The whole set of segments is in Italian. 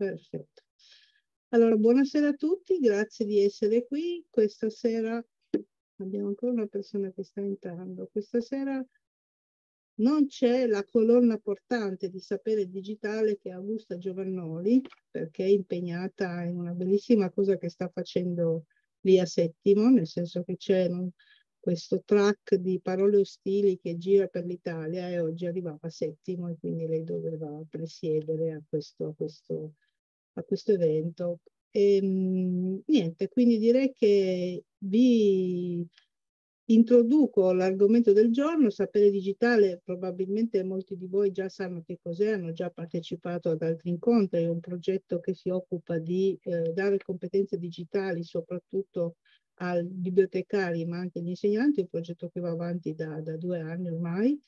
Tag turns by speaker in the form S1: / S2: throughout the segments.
S1: Perfetto. Allora, buonasera a tutti, grazie di essere qui. Questa sera abbiamo ancora una persona che sta entrando. Questa sera non c'è la colonna portante di sapere digitale che è Augusta Giovannoli, perché è impegnata in una bellissima cosa che sta facendo lì a Settimo, nel senso che c'è questo track di parole ostili che gira per l'Italia e oggi arrivava a Settimo e quindi lei doveva presiedere a questo, a questo a questo evento. E, ehm, niente, quindi direi che vi introduco l'argomento del giorno, sapere digitale, probabilmente molti di voi già sanno che cos'è, hanno già partecipato ad altri incontri, è un progetto che si occupa di eh, dare competenze digitali soprattutto ai bibliotecari ma anche agli insegnanti, un progetto che va avanti da, da due anni ormai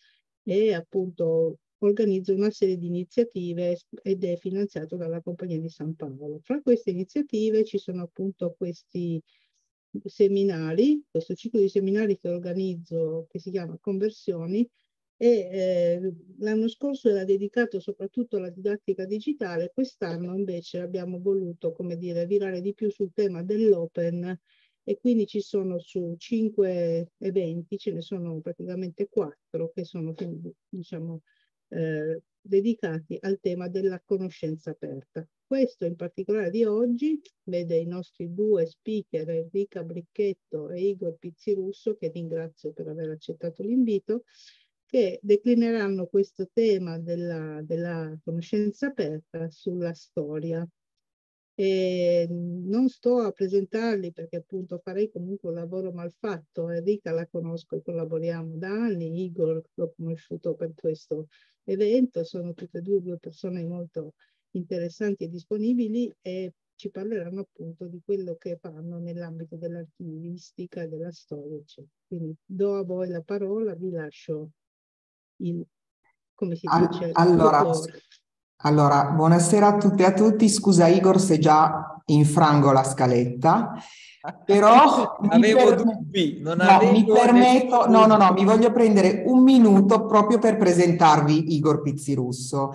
S1: e appunto organizza una serie di iniziative ed è finanziato dalla Compagnia di San Paolo. Fra queste iniziative ci sono appunto questi seminari, questo ciclo di seminari che organizzo che si chiama Conversioni e eh, l'anno scorso era dedicato soprattutto alla didattica digitale, quest'anno invece abbiamo voluto, come dire, virare di più sul tema dell'open e quindi ci sono su cinque eventi, ce ne sono praticamente quattro che sono diciamo, eh, dedicati al tema della conoscenza aperta. Questo in particolare di oggi vede i nostri due speaker Enrica Bricchetto e Igor Pizzirusso, che ringrazio per aver accettato l'invito, che declineranno questo tema della, della conoscenza aperta sulla storia e non sto a presentarli perché appunto farei comunque un lavoro mal fatto. Enrica eh, la conosco e collaboriamo da anni, Igor l'ho conosciuto per questo evento, sono tutte e due, due persone molto interessanti e disponibili e ci parleranno appunto di quello che fanno nell'ambito dell'archivistica, della storia, eccetera. Quindi do a voi la parola, vi lascio il, come si dice? Allora,
S2: allora, buonasera a tutte e a tutti. Scusa Igor se già infrango la scaletta,
S3: però... avevo per... dubbi, non no, avevo Mi permetto, no, no, no,
S2: mi voglio prendere un minuto proprio per presentarvi Igor Pizzirusso,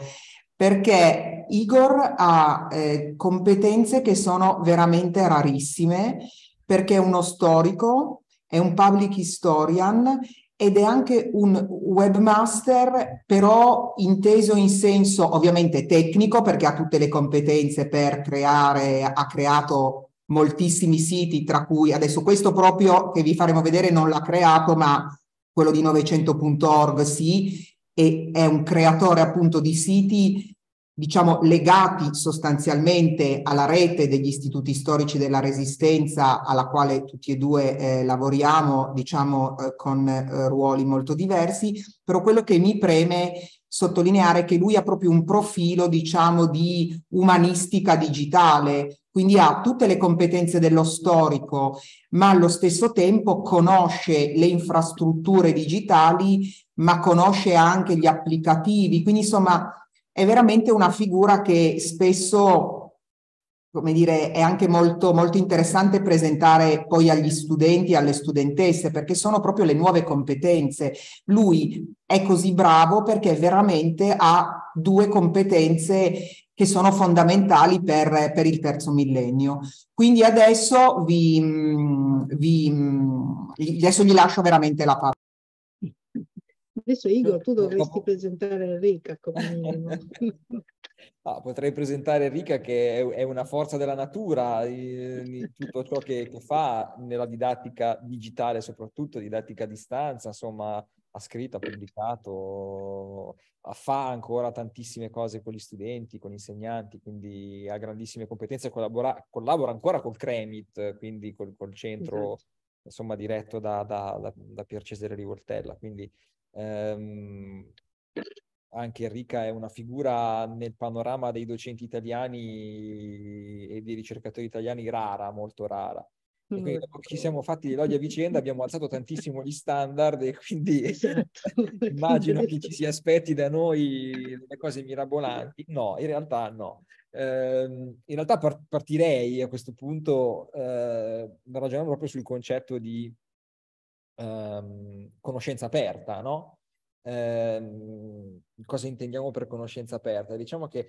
S2: perché Igor ha eh, competenze che sono veramente rarissime, perché è uno storico, è un public historian ed è anche un webmaster, però inteso in senso ovviamente tecnico, perché ha tutte le competenze per creare, ha creato moltissimi siti, tra cui adesso questo proprio che vi faremo vedere non l'ha creato, ma quello di 900.org sì, e è un creatore appunto di siti diciamo, legati sostanzialmente alla rete degli istituti storici della resistenza alla quale tutti e due eh, lavoriamo, diciamo, eh, con eh, ruoli molto diversi, però quello che mi preme sottolineare è che lui ha proprio un profilo, diciamo, di umanistica digitale, quindi ha tutte le competenze dello storico, ma allo stesso tempo conosce le infrastrutture digitali, ma conosce anche gli applicativi, quindi insomma è veramente una figura che spesso, come dire, è anche molto, molto interessante presentare poi agli studenti alle studentesse, perché sono proprio le nuove competenze. Lui è così bravo perché veramente ha due competenze che sono fondamentali per, per, il terzo millennio. Quindi adesso vi, mm, vi, mm, adesso gli lascio veramente la parola.
S1: Adesso Igor, tu certo. dovresti presentare Enrica come minimo.
S3: Ah, potrei presentare Enrica che è una forza della natura in tutto ciò che, che, fa nella didattica digitale, soprattutto didattica a distanza, insomma ha scritto, ha pubblicato, fa ancora tantissime cose con gli studenti, con gli insegnanti, quindi ha grandissime competenze, collabora, collabora ancora col Cremit, quindi col, col centro esatto. insomma diretto da, da, da, da Pier Cesare Rivoltella, quindi Ehm, anche Enrica è una figura nel panorama dei docenti italiani e dei ricercatori italiani rara, molto rara. E quindi dopo che ci siamo fatti l'odio a vicenda abbiamo alzato tantissimo gli standard e quindi esatto. immagino che ci si aspetti da noi delle cose mirabolanti. No, in realtà no. Eh, in realtà partirei a questo punto eh, ragionando proprio sul concetto di ehm, conoscenza aperta, no? Eh, cosa intendiamo per conoscenza aperta? Diciamo che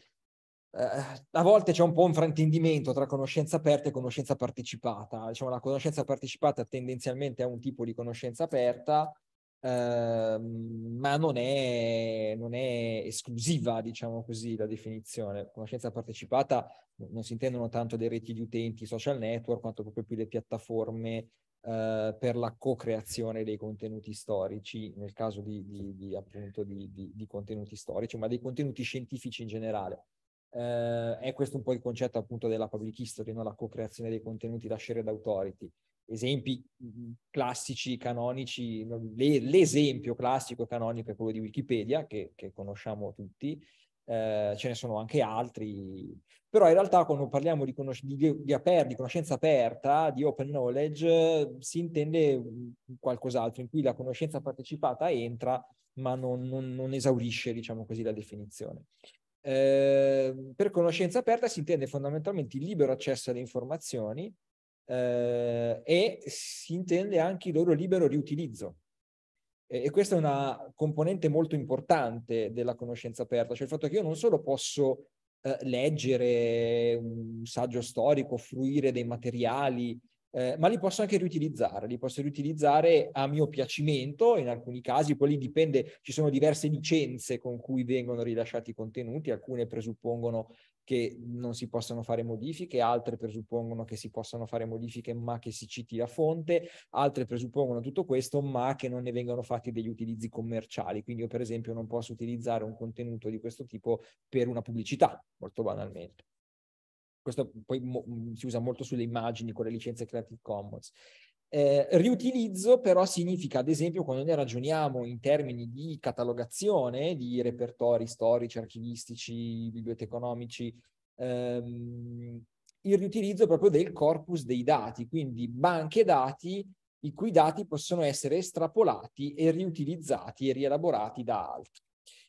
S3: eh, a volte c'è un po' un fraintendimento tra conoscenza aperta e conoscenza partecipata. Diciamo, la conoscenza partecipata tendenzialmente è un tipo di conoscenza aperta, eh, ma non è, non è, esclusiva, diciamo così, la definizione. Conoscenza partecipata non si intendono tanto le reti di utenti, social network, quanto proprio più le piattaforme eh, per la co-creazione dei contenuti storici, nel caso di, di, di appunto di, di, contenuti storici, ma dei contenuti scientifici in generale. Eh, è questo un po' il concetto appunto della public history, no? la co-creazione dei contenuti, la shared authority. Esempi mm, mm, classici, canonici, l'esempio classico e canonico è quello di Wikipedia, che, che conosciamo tutti, eh, ce ne sono anche altri, però in realtà quando parliamo di, conosc- di, di, aper- di conoscenza aperta, di open knowledge, si intende qualcos'altro in cui la conoscenza partecipata entra ma non, non, non esaurisce, diciamo così, la definizione. Eh, per conoscenza aperta si intende fondamentalmente il libero accesso alle informazioni eh, e si intende anche il loro libero riutilizzo. E questa è una componente molto importante della conoscenza aperta, cioè il fatto che io non solo posso eh, leggere un saggio storico, fruire dei materiali, eh, ma li posso anche riutilizzare, li posso riutilizzare a mio piacimento, in alcuni casi, poi lì dipende, ci sono diverse licenze con cui vengono rilasciati i contenuti, alcune presuppongono che non si possano fare modifiche, altre presuppongono che si possano fare modifiche ma che si citi la fonte, altre presuppongono tutto questo ma che non ne vengano fatti degli utilizzi commerciali. Quindi io per esempio non posso utilizzare un contenuto di questo tipo per una pubblicità, molto banalmente. Questo poi mo- si usa molto sulle immagini con le licenze Creative Commons. Eh, riutilizzo però significa, ad esempio, quando noi ragioniamo in termini di catalogazione di repertori storici, archivistici, biblioteconomici, ehm, il riutilizzo proprio del corpus dei dati, quindi banche dati i cui dati possono essere estrapolati e riutilizzati e rielaborati da altri.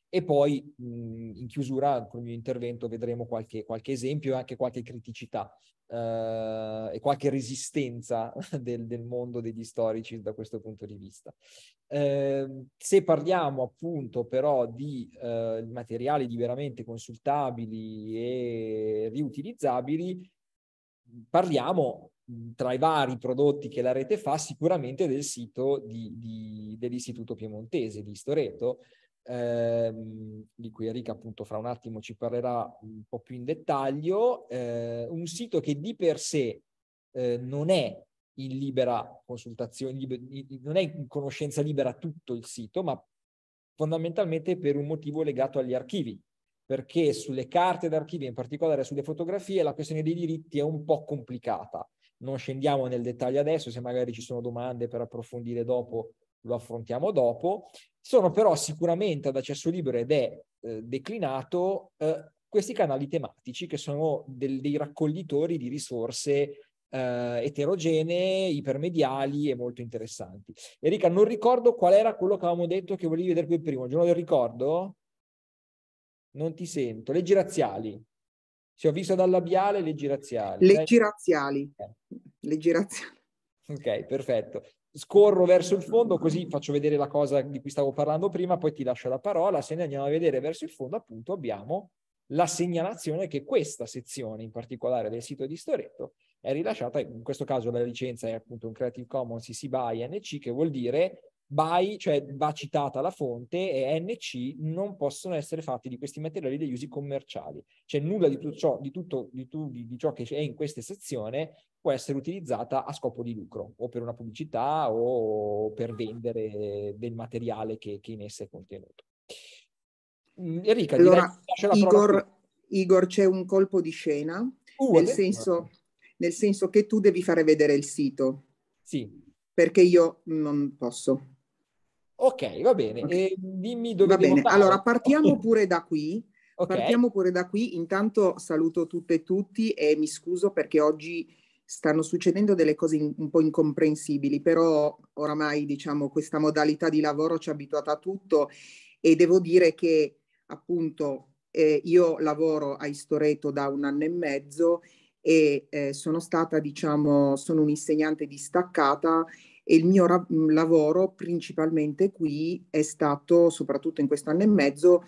S3: E poi mh, in chiusura, con il mio intervento, vedremo qualche, qualche esempio e anche qualche criticità eh, e qualche resistenza del, del, mondo degli storici da questo punto di vista. Eh, se parliamo appunto però di eh, materiali liberamente consultabili e riutilizzabili, parliamo tra i vari prodotti che la rete fa sicuramente del sito di, di, dell'Istituto Piemontese di Storeto ehm, di cui Erika appunto fra un attimo ci parlerà un po' più in dettaglio, eh, un sito che di per sé eh, non è in libera consultazione, non è in conoscenza libera tutto il sito, ma fondamentalmente per un motivo legato agli archivi, perché sulle carte d'archivio, in particolare sulle fotografie, la questione dei diritti è un po' complicata. Non scendiamo nel dettaglio adesso, se magari ci sono domande per approfondire dopo, lo affrontiamo dopo. Sono però sicuramente ad accesso libero ed è eh, declinato eh, questi canali tematici che sono del, dei raccoglitori di risorse eh, eterogenee, ipermediali e molto interessanti. Erika, non ricordo qual era quello che avevamo detto che volevi vedere qui prima, il giorno del ricordo? Non ti sento. Leggi razziali. Se ho visto dal labiale, leggi razziali. Leggi
S2: razziali. Eh.
S3: Leggi razziali. Ok, perfetto scorro verso il fondo così faccio vedere la cosa di cui stavo parlando prima, poi ti lascio la parola, se ne andiamo a vedere verso il fondo appunto abbiamo la segnalazione che questa sezione in particolare del sito di Storetto è rilasciata, in questo caso la licenza è appunto un Creative Commons CC BY NC che vuol dire by, cioè va citata la fonte e NC non possono essere fatti di questi materiali degli usi commerciali, cioè nulla di tutto ciò, di tutto, di, tu, di, di ciò che è in questa sezione può essere utilizzata a scopo di lucro o per una pubblicità o per vendere del materiale che, che in essa è contenuto. Mm, Enrica, allora, direi, Igor,
S2: Igor, c'è un colpo di scena, uh, nel, senso, nel senso che tu devi fare vedere il sito. Sì. Perché io non posso.
S3: Ok, va bene. Okay. dimmi dove va bene. Fare. Allora,
S2: partiamo pure da qui. Okay. Partiamo pure da qui. Intanto saluto tutte e tutti e mi scuso perché oggi stanno succedendo delle cose in, un po' incomprensibili, però oramai diciamo questa modalità di lavoro ci ha abituato a tutto e devo dire che appunto eh, io lavoro a Istoreto da un anno e mezzo e eh, sono stata diciamo sono un'insegnante distaccata e il mio ra- lavoro principalmente qui è stato soprattutto in questo anno e mezzo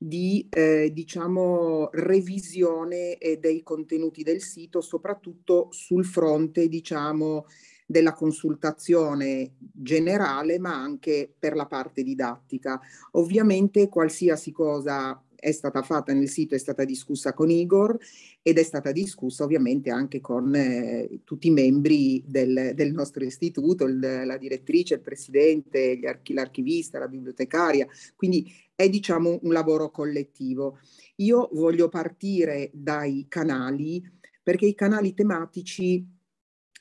S2: di eh, diciamo, revisione eh, dei contenuti del sito, soprattutto sul fronte diciamo, della consultazione generale, ma anche per la parte didattica. Ovviamente qualsiasi cosa è stata fatta nel sito, è stata discussa con Igor ed è stata discussa ovviamente anche con eh, tutti i membri del, del nostro istituto, il, la direttrice, il presidente, archi, l'archivista, la bibliotecaria, quindi è diciamo un lavoro collettivo. Io voglio partire dai canali perché i canali tematici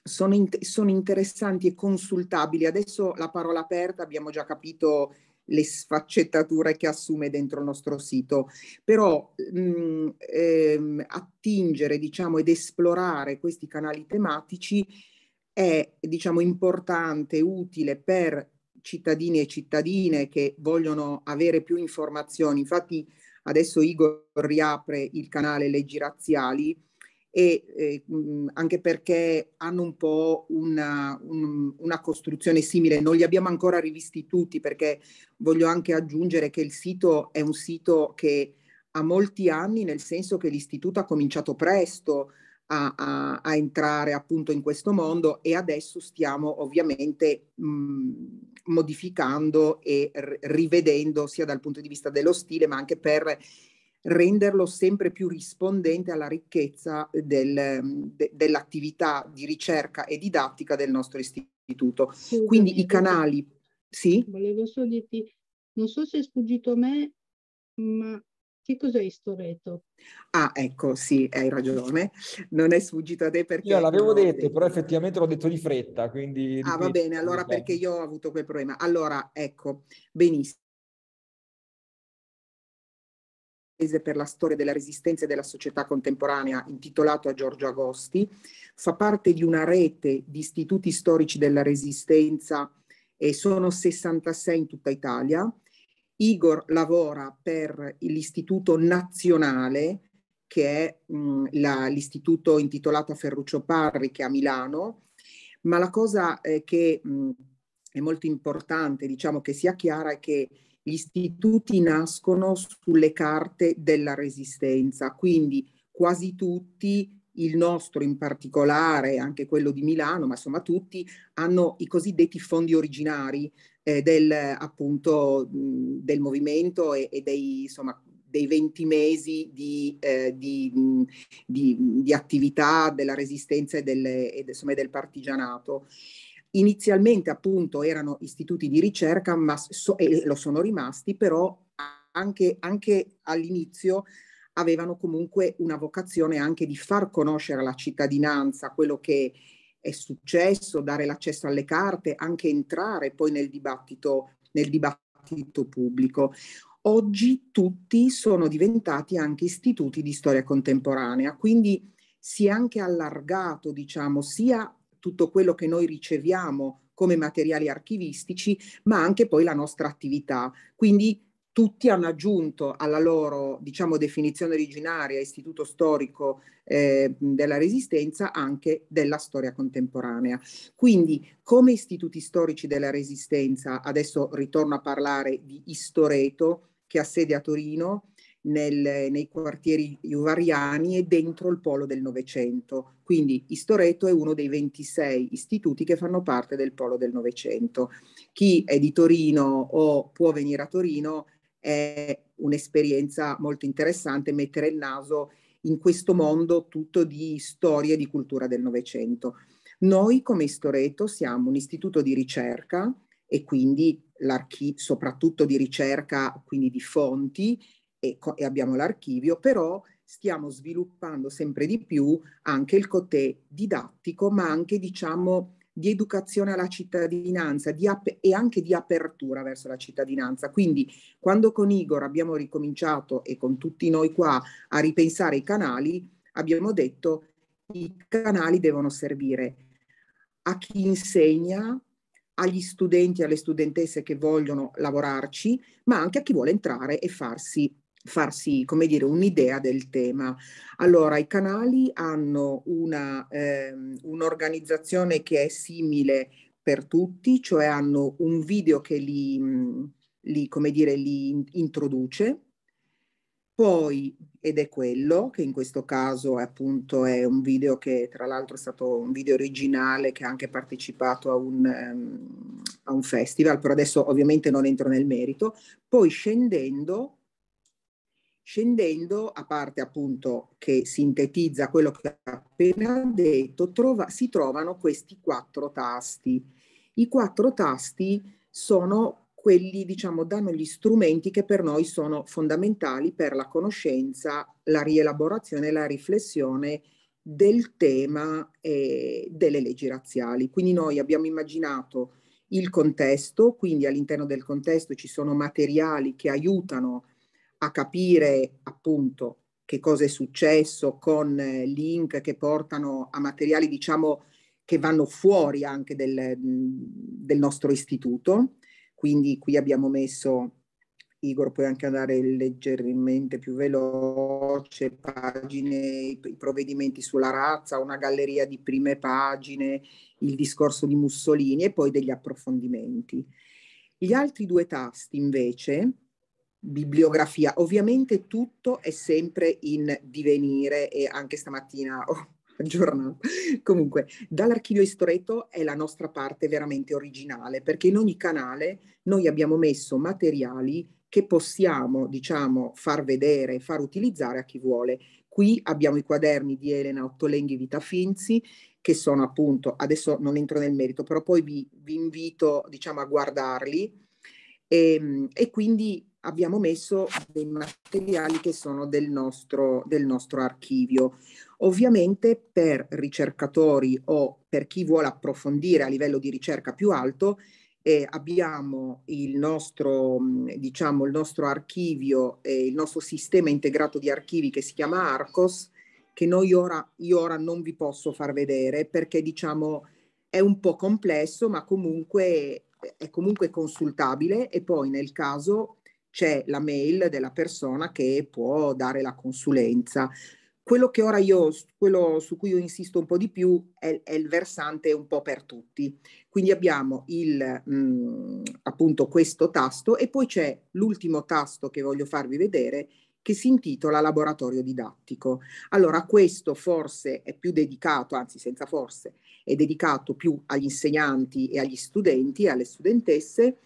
S2: sono, in, sono interessanti e consultabili. Adesso la parola aperta abbiamo già capito le sfaccettature che assume dentro il nostro sito, però mh, mm, ehm, attingere diciamo, ed esplorare questi canali tematici è diciamo, importante, utile per cittadini e cittadine che vogliono avere più informazioni. Infatti adesso Igor riapre il canale Leggi Razziali e eh, anche perché hanno un po' una, un, una, costruzione simile. Non li abbiamo ancora rivisti tutti perché voglio anche aggiungere che il sito è un sito che ha molti anni, nel senso che l'istituto ha cominciato presto a, a, a entrare appunto in questo mondo e adesso stiamo ovviamente mh, mm, modificando e rivedendo sia dal punto di vista dello stile ma anche per renderlo sempre più rispondente alla ricchezza del, de, dell'attività di ricerca e didattica del nostro istituto. Sì, Quindi i canali... Sì?
S1: Volevo solo dirti, non so se è sfuggito a me, ma che cos'è Istoreto?
S2: Ah, ecco, sì, hai ragione. Non è sfuggito a te perché... Io l'avevo detto, detto, però
S3: effettivamente l'ho detto di fretta, quindi... ah, va bene, allora diciamo.
S2: perché io ho avuto quel problema. Allora, ecco, benissimo. per la storia della resistenza e della società contemporanea intitolato a Giorgio Agosti, fa parte di una rete di istituti storici della resistenza e sono 66 in tutta Italia. Igor lavora per l'Istituto Nazionale, che è mh, mm, la, l'istituto intitolato a Ferruccio Parri, che è a Milano, ma la cosa eh, che mh, mm, è molto importante, diciamo che sia chiara, è che gli istituti nascono sulle carte della resistenza, quindi quasi tutti, il nostro in particolare, anche quello di Milano, ma insomma tutti, hanno i cosiddetti fondi originari eh, del, appunto, mh, del movimento e, e dei, insomma, dei 20 mesi di, eh, di, di, di attività della resistenza e, delle, e, insomma, del partigianato. Inizialmente appunto erano istituti di ricerca ma so, e lo sono rimasti, però anche, anche all'inizio avevano comunque una vocazione anche di far conoscere alla cittadinanza quello che è successo, dare l'accesso alle carte, anche entrare poi nel dibattito, nel dibattito pubblico. Oggi tutti sono diventati anche istituti di storia contemporanea, quindi si è anche allargato, diciamo, sia tutto quello che noi riceviamo come materiali archivistici, ma anche poi la nostra attività. Quindi tutti hanno aggiunto alla loro diciamo, definizione originaria, istituto storico eh, della Resistenza, anche della storia contemporanea. Quindi come istituti storici della Resistenza, adesso ritorno a parlare di Istoreto, che ha sede a Torino, nel, nei quartieri juvariani e dentro il polo del Novecento. Quindi Istoreto è uno dei 26 istituti che fanno parte del polo del Novecento. Chi è di Torino o può venire a Torino è un'esperienza molto interessante mettere il naso in questo mondo tutto di storia e di cultura del Novecento. Noi come Istoreto siamo un istituto di ricerca e quindi l'archivio soprattutto di ricerca, quindi di fonti, e, e abbiamo l'archivio, però stiamo sviluppando sempre di più anche il cotè didattico, ma anche diciamo di educazione alla cittadinanza e anche di apertura verso la cittadinanza. Quindi quando con Igor abbiamo ricominciato e con tutti noi qua a ripensare i canali, abbiamo detto i canali devono servire a chi insegna, agli studenti e alle studentesse che vogliono lavorarci, ma anche a chi vuole entrare e farsi farsi, come dire, un'idea del tema. Allora, i canali hanno una, ehm, un'organizzazione che è simile per tutti, cioè hanno un video che li, li, come dire, li introduce, poi, ed è quello, che in questo caso è appunto è un video che tra l'altro è stato un video originale che ha anche partecipato a un, um, a un festival, però adesso ovviamente non entro nel merito, poi scendendo Scendendo, a parte appunto che sintetizza quello che ho appena detto, trova, si trovano questi quattro tasti. I quattro tasti sono quelli, diciamo, danno gli strumenti che per noi sono fondamentali per la conoscenza, la rielaborazione la riflessione del tema eh, delle leggi razziali. Quindi noi abbiamo immaginato il contesto, quindi all'interno del contesto ci sono materiali che aiutano a capire appunto che cosa è successo con eh, link che portano a materiali diciamo che vanno fuori anche del, del nostro istituto. Quindi qui abbiamo messo, Igor puoi anche andare leggermente più veloce, pagine, i provvedimenti sulla razza, una galleria di prime pagine, il discorso di Mussolini e poi degli approfondimenti. Gli altri due tasti invece, bibliografia. Ovviamente tutto è sempre in divenire e anche stamattina ho aggiornato. Comunque, dall'archivio Istoreto è la nostra parte veramente originale, perché in ogni canale noi abbiamo messo materiali che possiamo, diciamo, far vedere, far utilizzare a chi vuole. Qui abbiamo i quaderni di Elena Ottolenghi Vita Finzi, che sono appunto, adesso non entro nel merito, però poi vi, vi invito, diciamo, a guardarli. E, ehm, e quindi abbiamo messo dei materiali che sono del nostro, del nostro archivio. Ovviamente per ricercatori o per chi vuole approfondire a livello di ricerca più alto, eh, abbiamo il nostro, mm, diciamo, il nostro archivio, eh, il nostro sistema integrato di archivi che si chiama Arcos, che noi ora, io ora non vi posso far vedere perché diciamo è un po' complesso, ma comunque è comunque consultabile e poi nel caso c'è la mail della persona che può dare la consulenza. Quello che ora io, quello su cui io insisto un po' di più è, è il versante un po' per tutti. Quindi abbiamo il, mh, mm, appunto questo tasto e poi c'è l'ultimo tasto che voglio farvi vedere che si intitola Laboratorio didattico. Allora questo forse è più dedicato, anzi senza forse, è dedicato più agli insegnanti e agli studenti e alle studentesse.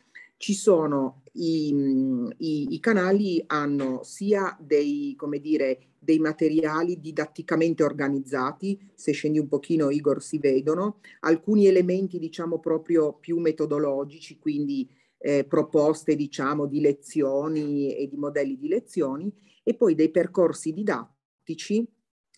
S2: Ci sono i, mm, i, i, canali hanno sia dei, come dire, dei materiali didatticamente organizzati, se scendi un pochino Igor si vedono, alcuni elementi diciamo proprio più metodologici, quindi eh, proposte diciamo di lezioni e di modelli di lezioni e poi dei percorsi didattici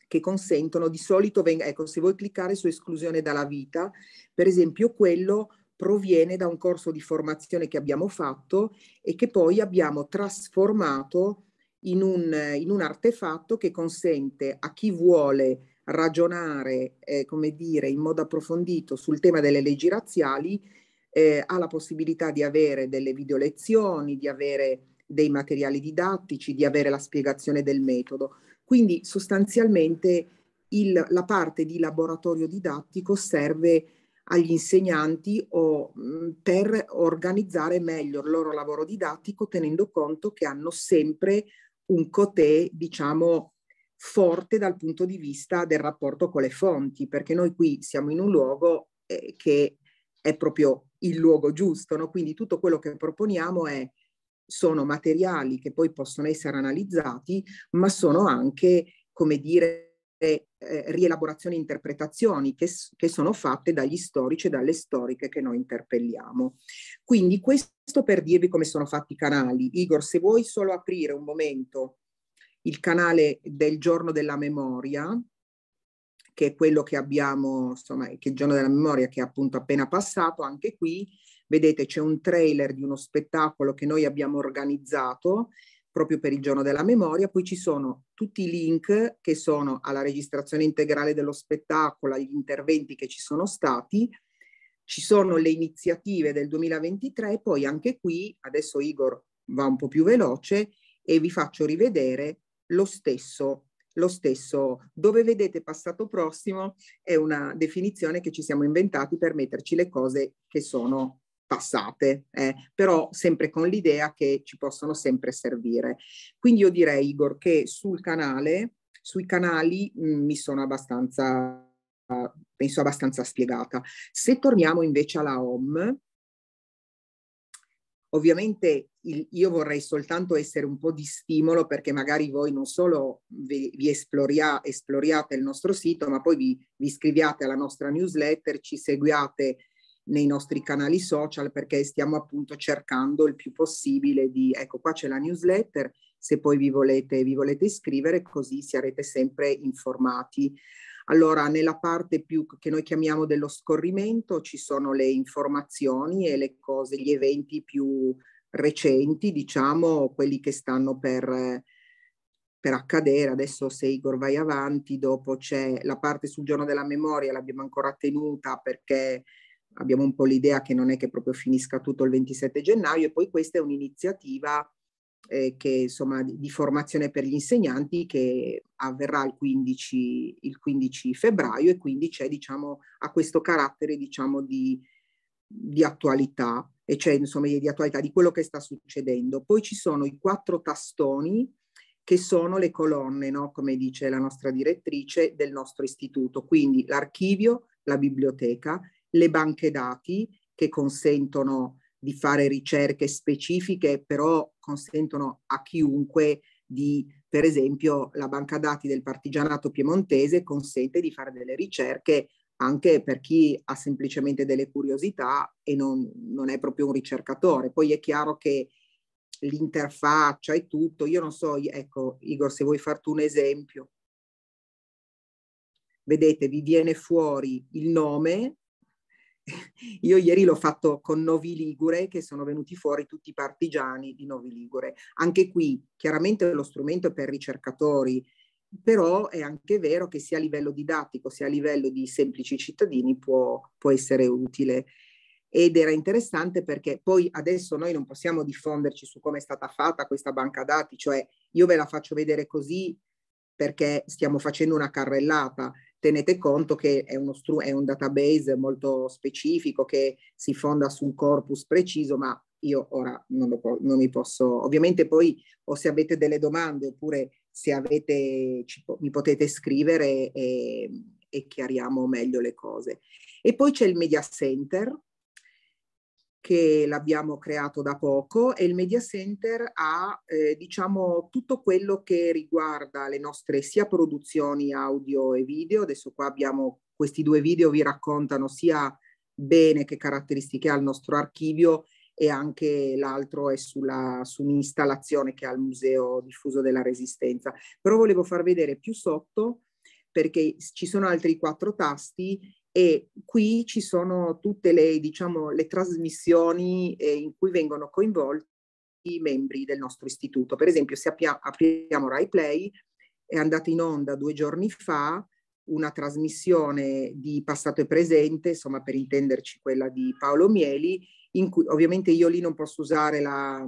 S2: che consentono di solito, ecco se vuoi cliccare su esclusione dalla vita, per esempio quello proviene da un corso di formazione che abbiamo fatto e che poi abbiamo trasformato in un, in un artefatto che consente a chi vuole ragionare, eh, come dire, in modo approfondito sul tema delle leggi razziali, eh, ha la possibilità di avere delle video lezioni, di avere dei materiali didattici, di avere la spiegazione del metodo. Quindi sostanzialmente il, la parte di laboratorio didattico serve agli insegnanti o, mhmm, per organizzare meglio il loro lavoro didattico tenendo conto che hanno sempre un cotè, diciamo, forte dal punto di vista del rapporto con le fonti, perché noi qui siamo in un luogo eh, che è proprio il luogo giusto, no? quindi tutto quello che proponiamo è, sono materiali che poi possono essere analizzati, ma sono anche, come dire, eh, rielaborazioni e interpretazioni che, che, sono fatte dagli storici e dalle storiche che noi interpelliamo. Quindi questo per dirvi come sono fatti i canali. Igor, se vuoi solo aprire un momento il canale del giorno della memoria, che è quello che abbiamo, insomma, che il giorno della memoria che è appunto appena passato, anche qui vedete c'è un trailer di uno spettacolo che noi abbiamo organizzato proprio per il giorno della memoria. Poi ci sono tutti i link che sono alla registrazione integrale dello spettacolo, agli interventi che ci sono stati. Ci sono le iniziative del 2023 e poi anche qui, adesso Igor va un po' più veloce e vi faccio rivedere lo stesso, lo stesso dove vedete passato prossimo è una definizione che ci siamo inventati per metterci le cose che sono passate, eh, però sempre con l'idea che ci possono sempre servire. Quindi io direi, Igor, che sul canale, sui canali mh, mm, mi sono abbastanza, uh, penso abbastanza spiegata. Se torniamo invece alla home, Ovviamente il, io vorrei soltanto essere un po' di stimolo perché magari voi non solo vi, vi esploria, esploriate il nostro sito, ma poi vi, vi iscriviate alla nostra newsletter, ci seguiate nei nostri canali social perché stiamo appunto cercando il più possibile di, ecco qua c'è la newsletter, se poi vi volete, vi volete iscrivere così sarete sempre informati. Allora, nella parte più che noi chiamiamo dello scorrimento ci sono le informazioni e le cose, gli eventi più recenti, diciamo, quelli che stanno per, per accadere. Adesso se Igor vai avanti, dopo c'è la parte sul giorno della memoria, l'abbiamo ancora tenuta perché abbiamo un po' l'idea che non è che proprio finisca tutto il 27 gennaio e poi questa è un'iniziativa eh, che, insomma, di, di, formazione per gli insegnanti che avverrà il 15, il 15 febbraio e quindi c'è diciamo ha questo carattere diciamo di, di attualità e c'è insomma di attualità di quello che sta succedendo. Poi ci sono i quattro tastoni che sono le colonne, no? come dice la nostra direttrice, del nostro istituto, quindi l'archivio, la biblioteca, le banche dati che consentono di fare ricerche specifiche, però consentono a chiunque di, per esempio, la banca dati del partigianato piemontese consente di fare delle ricerche anche per chi ha semplicemente delle curiosità e non, non è proprio un ricercatore. Poi è chiaro che l'interfaccia e tutto, io non so, ecco Igor, se vuoi farti un esempio, vedete, vi viene fuori il nome Io ieri l'ho fatto con Novi Ligure, che sono venuti fuori tutti i partigiani di Novi Ligure. Anche qui, chiaramente lo strumento è per ricercatori, però è anche vero che sia a livello didattico sia a livello di semplici cittadini può, può essere utile ed era interessante perché poi adesso noi non possiamo diffonderci su come è stata fatta questa banca dati, cioè io ve la faccio vedere così perché stiamo facendo una carrellata, tenete conto che è, stru- è, un database molto specifico che si fonda su un corpus preciso, ma io ora non, po- non mi posso, ovviamente poi o se avete delle domande oppure se avete, po- mi potete scrivere e, e chiariamo meglio le cose. E poi c'è il media center, che l'abbiamo creato da poco e il Media Center ha eh, diciamo tutto quello che riguarda le nostre sia produzioni audio e video, adesso qua abbiamo questi due video vi raccontano sia bene che caratteristiche ha il nostro archivio e anche l'altro è sulla, su un'installazione che ha il Museo Diffuso della Resistenza. Però volevo far vedere più sotto perché ci sono altri quattro tasti e qui ci sono tutte le, diciamo, le trasmissioni eh, in cui vengono coinvolti i membri del nostro istituto. Per esempio, se apriamo RaiPlay, è andata in onda due giorni fa una trasmissione di passato e presente, insomma per intenderci quella di Paolo Mieli, in cui ovviamente io lì non posso usare la,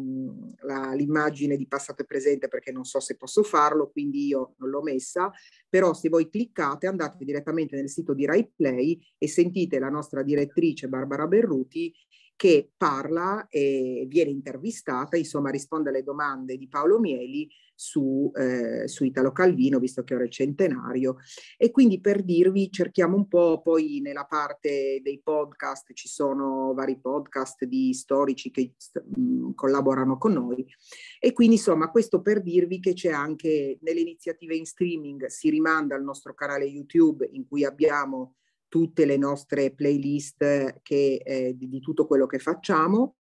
S2: la, l'immagine di passato e presente perché non so se posso farlo, quindi io non l'ho messa, però se voi cliccate andate direttamente nel sito di RaiPlay e sentite la nostra direttrice Barbara Berruti che parla e viene intervistata, insomma risponde alle domande di Paolo Mieli su, eh, su Italo Calvino, visto che ora è il centenario. E quindi per dirvi, cerchiamo un po', poi nella parte dei podcast ci sono vari podcast di storici che mh, mm, collaborano con noi. E quindi insomma questo per dirvi che c'è anche nelle iniziative in streaming, si rimanda al nostro canale YouTube in cui abbiamo tutte le nostre playlist che, eh, di, tutto quello che facciamo.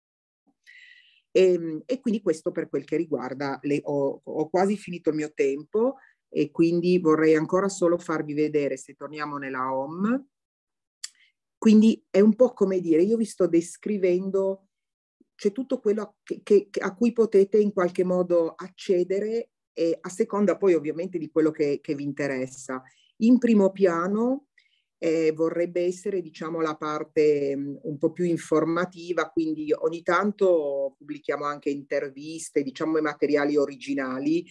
S2: E, ehm, e, quindi questo per quel che riguarda, le, ho, ho quasi finito il mio tempo e quindi vorrei ancora solo farvi vedere se torniamo nella home. Quindi è un po' come dire, io vi sto descrivendo c'è tutto quello che, che, a cui potete in qualche modo accedere e a seconda poi ovviamente di quello che, che vi interessa. In primo piano eh, vorrebbe essere diciamo la parte mh, mhmm, un po' più informativa, quindi ogni tanto pubblichiamo anche interviste, diciamo i materiali originali.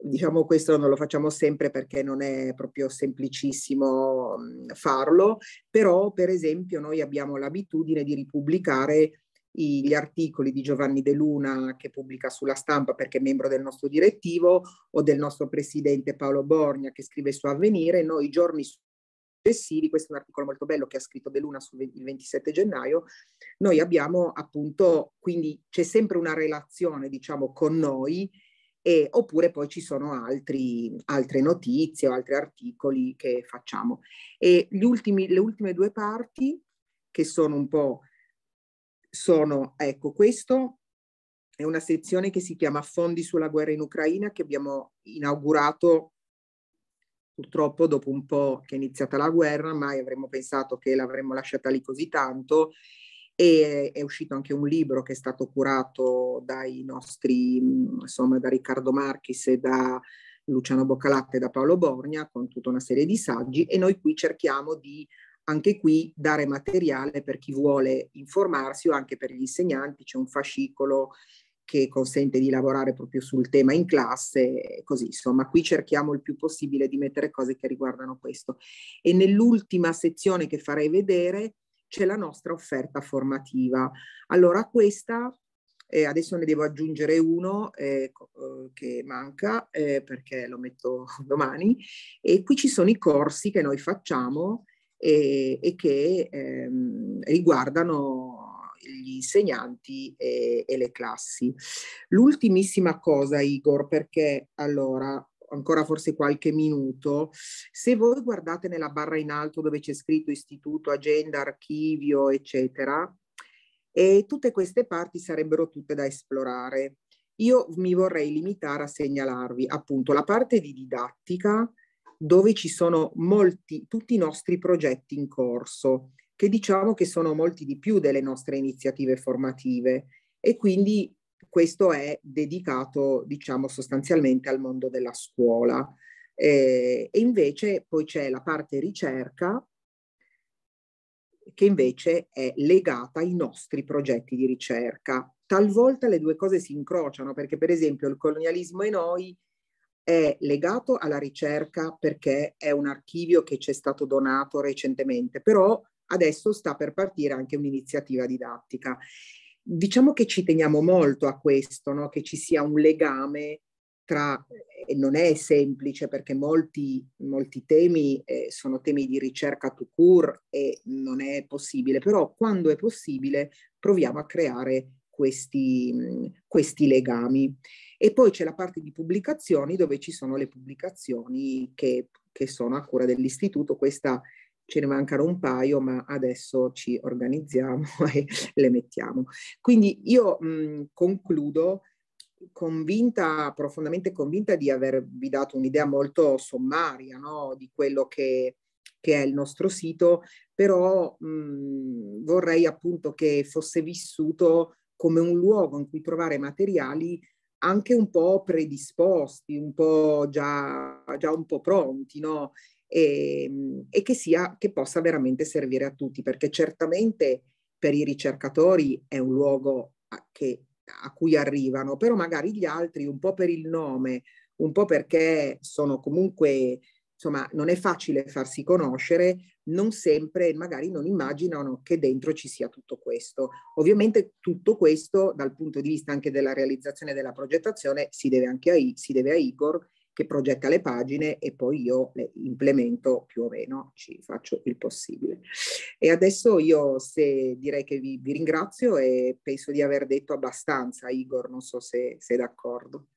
S2: Diciamo questo non lo facciamo sempre perché non è proprio semplicissimo mh, mhmm, farlo, però per esempio noi abbiamo l'abitudine di ripubblicare gli articoli di Giovanni De Luna che pubblica sulla stampa perché è membro del nostro direttivo o del nostro presidente Paolo Borgna che scrive su Avvenire, noi giorni complessivi, questo è un articolo molto bello che ha scritto Beluna sul il 27 gennaio, noi abbiamo appunto, quindi c'è sempre una relazione diciamo con noi e, oppure poi ci sono altri, altre notizie o altri articoli che facciamo. E ultimi, le ultime due parti che sono un po' sono, ecco, questo è una sezione che si chiama Fondi sulla guerra in Ucraina che abbiamo inaugurato purtroppo dopo un po' che è iniziata la guerra, mai avremmo pensato che l'avremmo lasciata lì così tanto e è uscito anche un libro che è stato curato dai nostri, insomma, da Riccardo Marchis e da Luciano Boccalatte e da Paolo Borgna con tutta una serie di saggi e noi qui cerchiamo di anche qui dare materiale per chi vuole informarsi o anche per gli insegnanti, c'è un fascicolo che consente di lavorare proprio sul tema in classe, così insomma, qui cerchiamo il più possibile di mettere cose che riguardano questo. E nell'ultima sezione che farei vedere c'è la nostra offerta formativa. Allora questa eh, adesso ne devo aggiungere uno eh, eh che manca eh, perché lo metto domani e qui ci sono i corsi che noi facciamo e, eh, e che ehm, riguardano gli insegnanti e, e le classi. L'ultimissima cosa, Igor, perché allora ancora forse qualche minuto. Se voi guardate nella barra in alto dove c'è scritto istituto, agenda, archivio, eccetera, e tutte queste parti sarebbero tutte da esplorare. Io mi vorrei limitare a segnalarvi appunto la parte di didattica dove ci sono molti, tutti i nostri progetti in corso che diciamo che sono molti di più delle nostre iniziative formative e quindi questo è dedicato diciamo sostanzialmente al mondo della scuola. Eh, e invece poi c'è la parte ricerca che invece è legata ai nostri progetti di ricerca. Talvolta le due cose si incrociano perché per esempio il colonialismo e noi è legato alla ricerca perché è un archivio che ci è stato donato recentemente, però adesso sta per partire anche un'iniziativa didattica. Diciamo che ci teniamo molto a questo, no? che ci sia un legame tra, e non è semplice perché molti, molti temi eh, sono temi di ricerca to cure e non è possibile, però quando è possibile proviamo a creare questi, questi, legami. E poi c'è la parte di pubblicazioni dove ci sono le pubblicazioni che, che sono a cura dell'istituto. Questa ce ne mancano un paio, ma adesso ci organizziamo e le mettiamo. Quindi io mh, concludo convinta, profondamente convinta di avervi dato un'idea molto sommaria no? di quello che, che, è il nostro sito, però mh, vorrei appunto che fosse vissuto come un luogo in cui trovare materiali anche un po' predisposti, un po' già, già un po' pronti, no? e, ehm, e che, sia, che possa veramente servire a tutti, perché certamente per i ricercatori è un luogo a, che, a cui arrivano, però magari gli altri, un po' per il nome, un po' perché sono comunque, insomma, non è facile farsi conoscere, non sempre, magari non immaginano che dentro ci sia tutto questo. Ovviamente tutto questo dal punto di vista anche della realizzazione della progettazione si deve anche a, si deve a Igor che progetta le pagine e poi io le implemento più o meno, ci faccio il possibile. E adesso io se direi che vi, vi ringrazio e penso di aver detto abbastanza, Igor, non so se sei d'accordo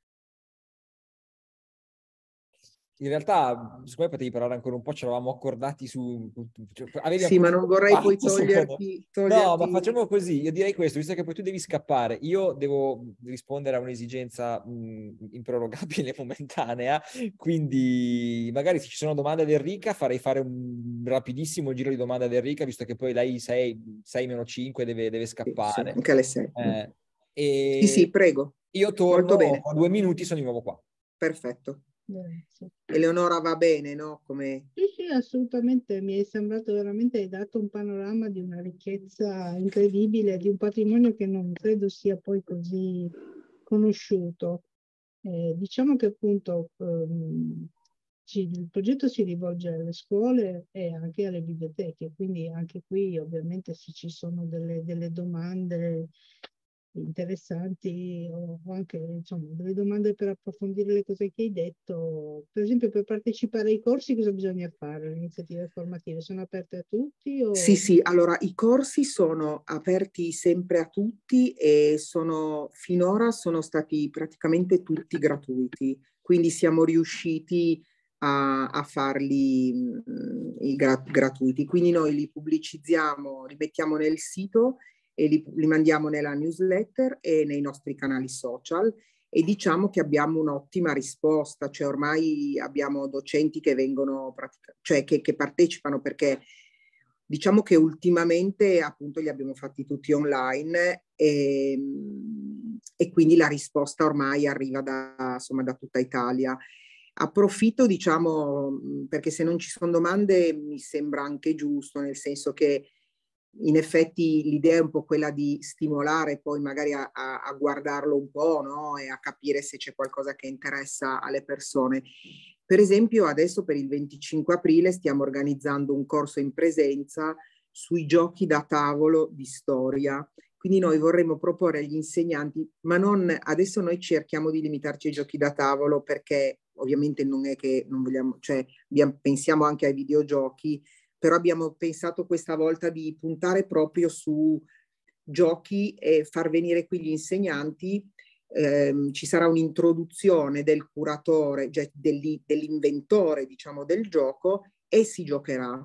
S3: in realtà, secondo me potevi parlare ancora un po', ci eravamo accordati su... Cioè, sì, ma non vorrei ah, poi toglierti, toglierti, No, ma facciamo così, io direi questo, visto che poi tu devi scappare, io devo rispondere a un'esigenza mh, improrogabile momentanea, quindi magari se ci sono domande ad Enrica farei fare un rapidissimo giro di domande ad Enrica, visto che poi lei 6, meno 5 deve, deve scappare. Sì, anche alle 6. Eh, mm. e... Sì, sì, prego. Io torno, ho due minuti, sono di nuovo qua. Perfetto. Grazie. Eleonora va bene,
S2: no? Come...
S1: Sì, sì, assolutamente. Mi è sembrato veramente, hai dato un panorama di una ricchezza incredibile, di un patrimonio che non credo sia poi così conosciuto. Eh, diciamo che appunto ehm, ci, il progetto si rivolge alle scuole e anche alle biblioteche, quindi anche qui ovviamente se ci sono delle, delle domande interessanti o anche insomma, delle domande per approfondire le cose che hai detto. Per esempio per partecipare ai corsi cosa bisogna fare? Le iniziative formative sono aperte a tutti? O... Sì, sì,
S2: allora i corsi sono aperti sempre a tutti e sono, finora sono stati praticamente tutti gratuiti, quindi siamo riusciti a, a farli mh, mm, gra- gratuiti. Quindi noi li pubblicizziamo, li mettiamo nel sito e li, li mandiamo nella newsletter e nei nostri canali social e diciamo che abbiamo un'ottima risposta, cioè ormai abbiamo docenti che vengono, cioè che, che, partecipano perché diciamo che ultimamente appunto li abbiamo fatti tutti online e, ehm, e quindi la risposta ormai arriva da, insomma, da tutta Italia. Approfitto, diciamo, perché se non ci sono domande mi sembra anche giusto, nel senso che in effetti l'idea è un po' quella di stimolare poi magari a, a, a guardarlo un po' no? e a capire se c'è qualcosa che interessa alle persone. Per esempio adesso per il 25 aprile stiamo organizzando un corso in presenza sui giochi da tavolo di storia. Quindi noi vorremmo proporre agli insegnanti, ma non adesso noi cerchiamo di limitarci ai giochi da tavolo perché ovviamente non è che non vogliamo, cioè pensiamo anche ai videogiochi, però abbiamo pensato questa volta di puntare proprio su giochi e far venire qui gli insegnanti. Eh, ci sarà un'introduzione del curatore, cioè dell'inventore diciamo, del gioco e si giocherà.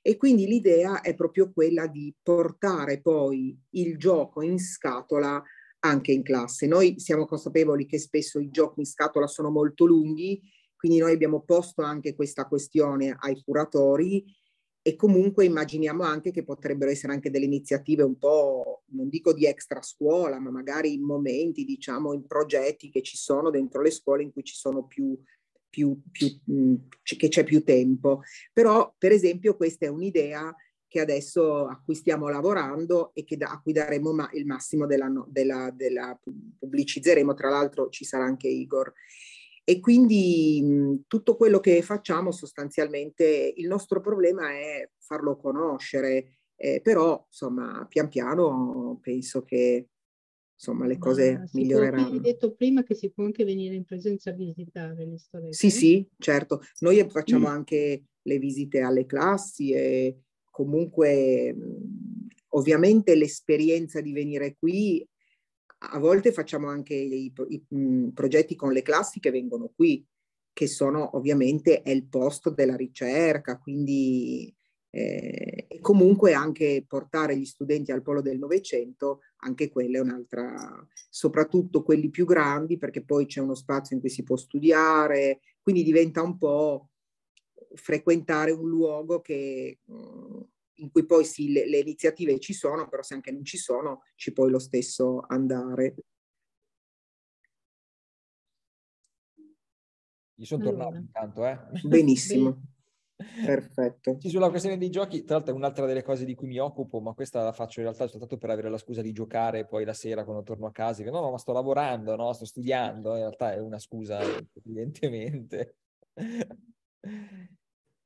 S2: E quindi l'idea è proprio quella di portare poi il gioco in scatola anche in classe. Noi siamo consapevoli che spesso i giochi in scatola sono molto lunghi, quindi noi abbiamo posto anche questa questione ai curatori e comunque immaginiamo anche che potrebbero essere anche delle iniziative un po', non dico di extra scuola, ma magari in momenti, diciamo, in progetti che ci sono dentro le scuole in cui ci sono più, più, più mh, mm, che c'è più tempo. Però, per esempio, questa è un'idea che adesso a cui stiamo lavorando e che da, a cui daremo ma, il massimo della, della, della pubblicizzeremo. Tra l'altro ci sarà anche Igor e quindi mh, mhmm, tutto quello che facciamo sostanzialmente, il nostro problema è farlo conoscere, eh, però insomma pian piano penso che insomma le cose ah, miglioreranno. Può, hai
S1: detto prima che si può anche venire in presenza a visitare le storie. Sì,
S2: sì, certo. Noi facciamo mm. anche le visite alle classi e comunque mhmm, ovviamente l'esperienza di venire qui a volte facciamo anche i, i, i progetti con le classi che vengono qui, che sono ovviamente è il posto della ricerca, quindi eh, comunque anche portare gli studenti al polo del Novecento, anche quella è un'altra, soprattutto quelli più grandi, perché poi c'è uno spazio in cui si può studiare, quindi diventa un po' frequentare un luogo che, in cui poi sì, le, le, iniziative ci sono, però se anche non ci sono, ci puoi lo stesso andare.
S3: Io sono allora. tornato intanto, eh? Benissimo. Perfetto. Sì, sulla questione dei giochi, tra l'altro è un'altra delle cose di cui mi occupo, ma questa la faccio in realtà soltanto per avere la scusa di giocare poi la sera quando torno a casa, che no, no, ma sto lavorando, no, sto studiando, in realtà è una scusa evidentemente.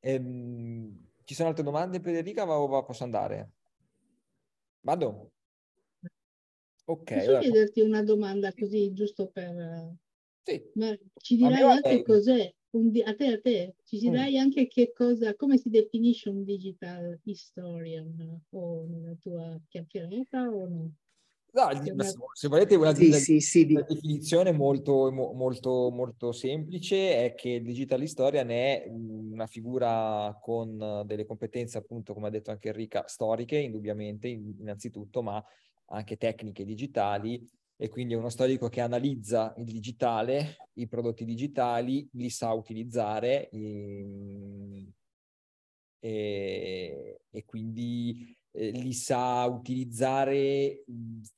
S3: ehm, ci sono altre domande per Enrica o posso andare? Vado? Ok. Posso allora.
S1: chiederti una domanda così, giusto per... Sì. Ma ci dirai anche cos'è, un, a te, a te, ci mm. dirai mm. anche che cosa, come si definisce un digital historian o nella tua chiacchierata o no? No, se
S3: volete una, sì, sì, sì, una definizione molto, molto, molto, semplice è che il digital historian è una figura con delle competenze, appunto, come ha detto anche Enrica, storiche, indubbiamente, innanzitutto, ma anche tecniche digitali, e quindi è uno storico che analizza il digitale, i prodotti digitali, li sa utilizzare e, ehm, e, e quindi eh, li sa utilizzare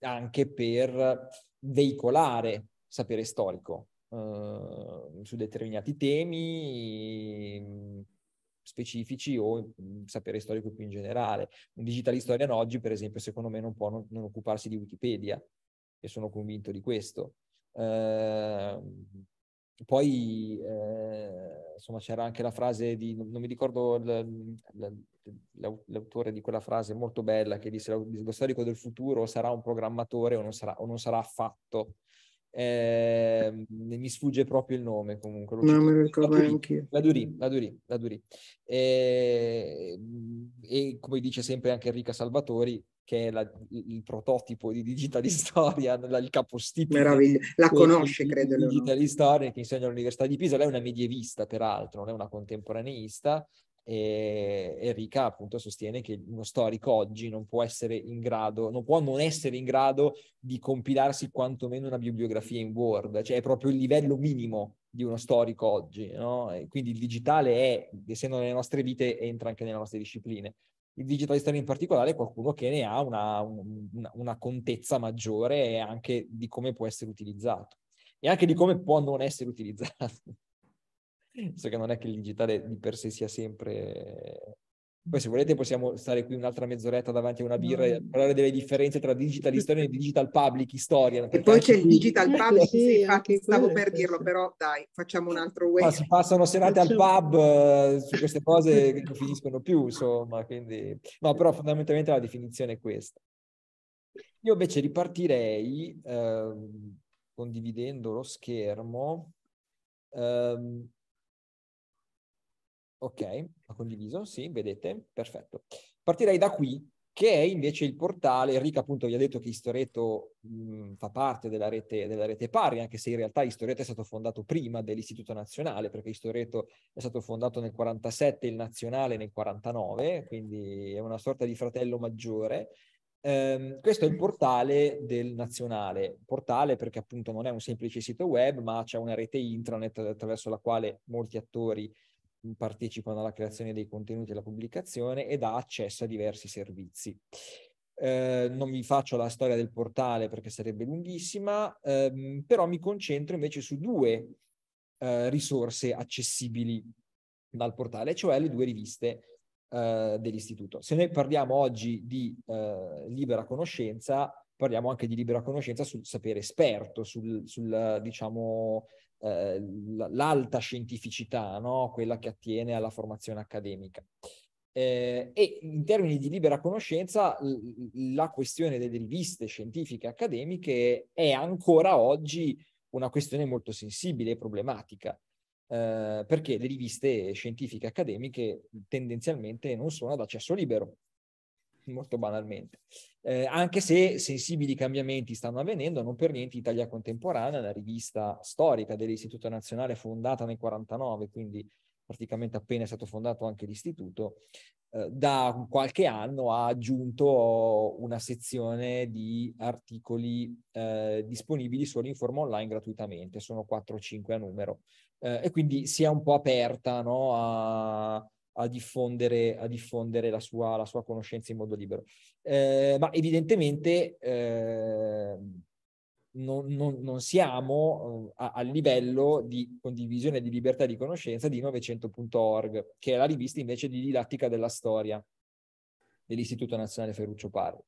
S3: anche per veicolare sapere storico eh, su determinati temi specifici o sapere storico più in generale. Un digital historian oggi, per esempio, secondo me non può non, non occuparsi di Wikipedia, e sono convinto di questo. Eh, poi, eh, insomma, c'era anche la frase di, non mi ricordo l, l, l'autore di quella frase molto bella che disse lo storico del futuro sarà un programmatore o non sarà, o non sarà affatto. Eh, mi sfugge proprio il nome comunque. Non me lo ricordo neanche La Duri, la Duri, la Duri. E, ehm, e, come dice sempre anche Enrica Salvatori, che è la, il prototipo di Digital Storia, il capostipite. Meraviglia, la conosce di, credo. Digital no? Storia che insegna all'Università di Pisa, lei è una medievista peraltro, non è una contemporaneista, e Enrica appunto sostiene che uno storico oggi non può essere in grado, non può non essere in grado di compilarsi quantomeno una bibliografia in Word, cioè è proprio il livello minimo di uno storico oggi, no? quindi il digitale è, essendo nelle nostre vite, entra anche nelle nostre discipline. Il digitalista in particolare è qualcuno che ne ha una, una, una contezza maggiore anche di come può essere utilizzato e anche di come può non essere utilizzato so che non è che il digitale di per sé sia sempre... Poi se volete possiamo stare qui un'altra mezz'oretta davanti a una birra e parlare delle differenze tra digital history e digital public historian. E poi c'è
S2: il digital public, sì, infatti stavo per dirlo, però dai, facciamo un altro web. si
S3: passano serate al pub eh, su queste cose che non finiscono più, insomma, quindi... No, però fondamentalmente la definizione è questa. Io invece ripartirei eh, condividendo lo schermo. Um, Ok, ho condiviso, sì, vedete, perfetto. Partirei da qui, che è invece il portale, Enrica appunto vi ha detto che Istoreto mh, fa parte della rete, della rete Pari, anche se in realtà Istoreto è stato fondato prima dell'Istituto Nazionale, perché Istoreto è stato fondato nel 47, il Nazionale nel 49, quindi è una sorta di fratello maggiore. Um, questo è il portale del nazionale, portale perché appunto non è un semplice sito web, ma c'è una rete intranet attraverso la quale molti attori partecipano alla creazione dei contenuti e alla pubblicazione ed ha accesso a diversi servizi. Eh, non vi faccio la storia del portale perché sarebbe lunghissima, ehm, però mi concentro invece su due eh, risorse accessibili dal portale, cioè le due riviste eh, dell'istituto. Se noi parliamo oggi di eh, libera conoscenza, parliamo anche di libera conoscenza sul sapere esperto, sul, sul diciamo, eh, l'alta scientificità, no? quella che attiene alla formazione accademica. Eh, e in termini di libera conoscenza, l- la questione delle riviste scientifiche accademiche è ancora oggi una questione molto sensibile e problematica. Eh, perché le riviste scientifiche accademiche tendenzialmente non sono ad accesso libero, molto banalmente. Eh, anche se sensibili cambiamenti stanno avvenendo, non per niente Italia Contemporanea, la rivista storica dell'Istituto Nazionale fondata nel 49, quindi praticamente appena è stato fondato anche l'istituto, eh, da qualche anno ha aggiunto una sezione di articoli eh, disponibili solo in forma online gratuitamente, sono 4 o 5 a numero, eh, e quindi si è un po' aperta no, a, a diffondere, a diffondere la, sua, la, sua, conoscenza in modo libero. Eh, ma evidentemente eh, non, non, non, siamo eh, al livello di condivisione di libertà di conoscenza di 900.org, che è la rivista invece di didattica della storia dell'Istituto Nazionale Ferruccio Parri.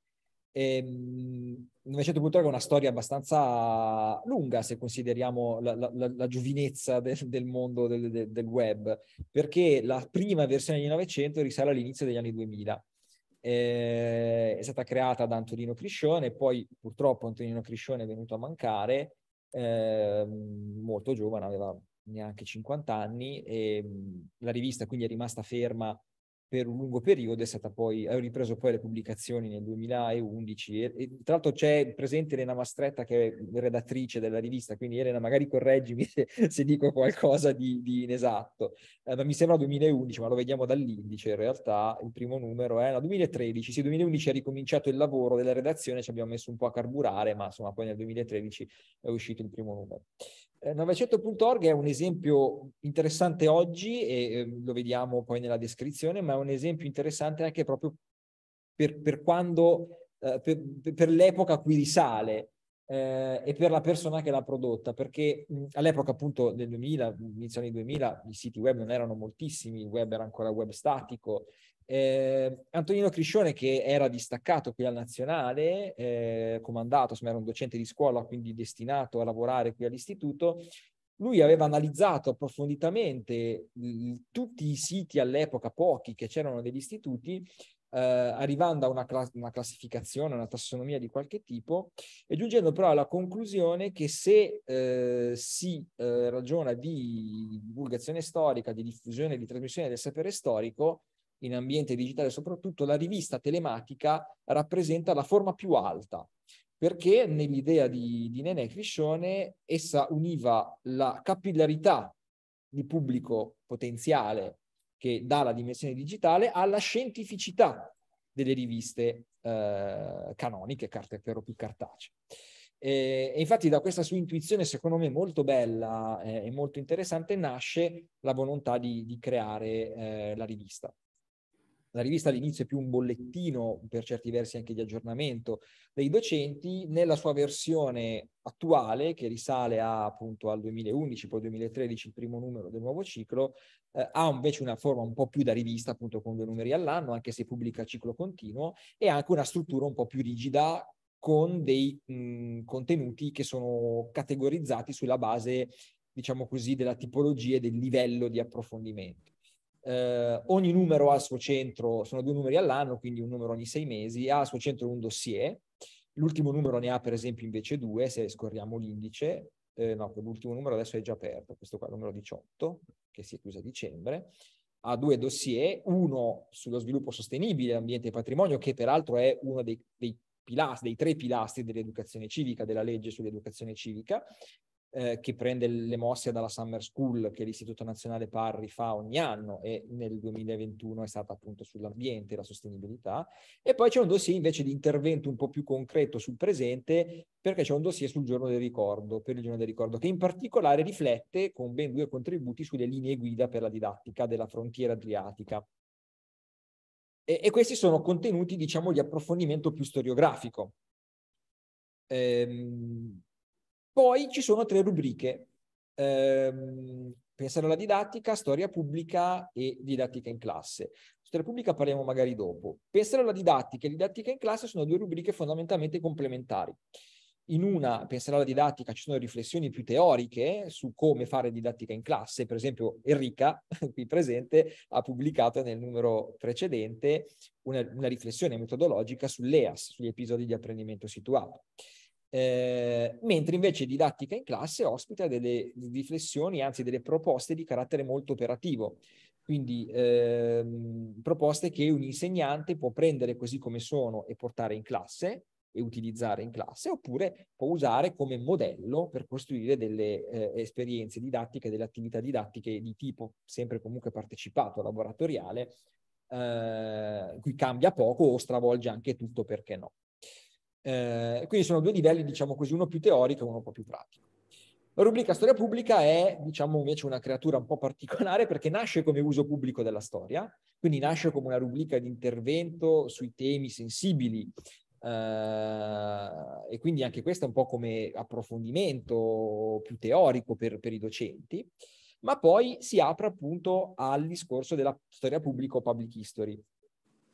S3: E, ehm, Novecento Cultura è una storia abbastanza lunga se consideriamo la, la, la giovinezza del, del mondo del, del, del, web, perché la prima versione del Novecento risale all'inizio degli anni 2000. Eh, è stata creata da Antonino Criscione, poi purtroppo Antonino Criscione è venuto a mancare, eh, molto giovane, aveva neanche 50 anni, e ehm, la rivista quindi è rimasta ferma per un lungo periodo, è stata poi, ho ripreso poi le pubblicazioni nel 2011 e, e tra l'altro c'è presente Elena Mastretta che è redattrice della rivista, quindi Elena magari correggimi se, se dico qualcosa di, di inesatto, eh, ma mi sembra 2011, ma lo vediamo dall'indice in realtà, il primo numero è no, 2013, sì 2011 è ricominciato il lavoro della redazione, ci abbiamo messo un po' a carburare, ma insomma poi nel 2013 è uscito il primo numero. 900.org eh, è un esempio interessante oggi e eh, lo vediamo poi nella descrizione, ma è un esempio interessante anche proprio per, per quando, eh, per, per, l'epoca a cui risale eh, e per la persona che l'ha prodotta, perché mm, all'epoca appunto del 2000, inizio anni 2000, i siti web non erano moltissimi, il web era ancora web statico, eh, Antonino Criscione, che era distaccato qui al Nazionale, eh, comandato, insomma era un docente di scuola, quindi destinato a lavorare qui all'istituto, lui aveva analizzato approfonditamente l- tutti i siti all'epoca, pochi, che c'erano degli istituti, eh, arrivando a una, clas- una, classificazione, una tassonomia di qualche tipo, e giungendo però alla conclusione che se eh, si eh, ragiona di divulgazione storica, di diffusione e di trasmissione del sapere storico, in ambiente digitale soprattutto, la rivista telematica rappresenta la forma più alta, perché nell'idea di, di Nenè Criscione essa univa la capillarità di pubblico potenziale che dà la dimensione digitale alla scientificità delle riviste eh, canoniche, carte per lo più cartacee. E, e, infatti da questa sua intuizione, secondo me molto bella eh, e molto interessante, nasce la volontà di, di creare eh, la rivista la rivista all'inizio è più un bollettino, per certi versi anche di aggiornamento, dei docenti, nella sua versione attuale, che risale a, appunto al 2011, poi 2013, il primo numero del nuovo ciclo, eh, ha invece una forma un po' più da rivista, appunto con due numeri all'anno, anche se pubblica ciclo continuo, e anche una struttura un po' più rigida, con dei mh, contenuti che sono categorizzati sulla base, diciamo così, della tipologia e del livello di approfondimento eh, ogni numero ha al suo centro, sono due numeri all'anno, quindi un numero ogni sei mesi, ha al suo centro un dossier, l'ultimo numero ne ha per esempio invece due, se scorriamo l'indice, eh, no, l'ultimo numero adesso è già aperto, questo qua il numero 18, che si è chiuso a dicembre, ha due dossier, uno sullo sviluppo sostenibile, ambiente e patrimonio, che peraltro è uno dei, dei, pilastri, dei tre pilastri dell'educazione civica, della legge sull'educazione civica, eh, che prende le mosse dalla Summer School che l'Istituto Nazionale Parri fa ogni anno e nel 2021 è stata appunto sull'ambiente e la sostenibilità. E poi c'è un dossier invece di intervento un po' più concreto sul presente perché c'è un dossier sul giorno del ricordo, per il giorno del ricordo, che in particolare riflette con ben due contributi sulle linee guida per la didattica della frontiera adriatica. E, e questi sono contenuti, diciamo, di approfondimento più storiografico. Ehm, poi ci sono tre rubriche, ehm, pensare alla didattica, storia pubblica e didattica in classe. Storia pubblica parliamo magari dopo. Pensare alla didattica e didattica in classe sono due rubriche fondamentalmente complementari. In una, pensare alla didattica, ci sono riflessioni più teoriche su come fare didattica in classe. Per esempio, Enrica, qui presente, ha pubblicato nel numero precedente una, una riflessione metodologica sull'EAS, sugli episodi di apprendimento situato. Eh, mentre invece didattica in classe ospita delle riflessioni, anzi delle proposte di carattere molto operativo, quindi ehm, proposte che un insegnante può prendere così come sono e portare in classe e utilizzare in classe, oppure può usare come modello per costruire delle eh, esperienze didattiche, delle attività didattiche di tipo sempre comunque partecipato, laboratoriale, eh, qui cambia poco o stravolge anche tutto perché no. Eh, quindi sono due livelli, diciamo così, uno più teorico e uno un po' più pratico. La rubrica storia pubblica è, diciamo, invece una creatura un po' particolare perché nasce come uso pubblico della storia, quindi nasce come una rubrica di intervento sui temi sensibili eh, e quindi anche questa è un po' come approfondimento più teorico per, per i docenti, ma poi si apre appunto al discorso della storia pubblica o public history,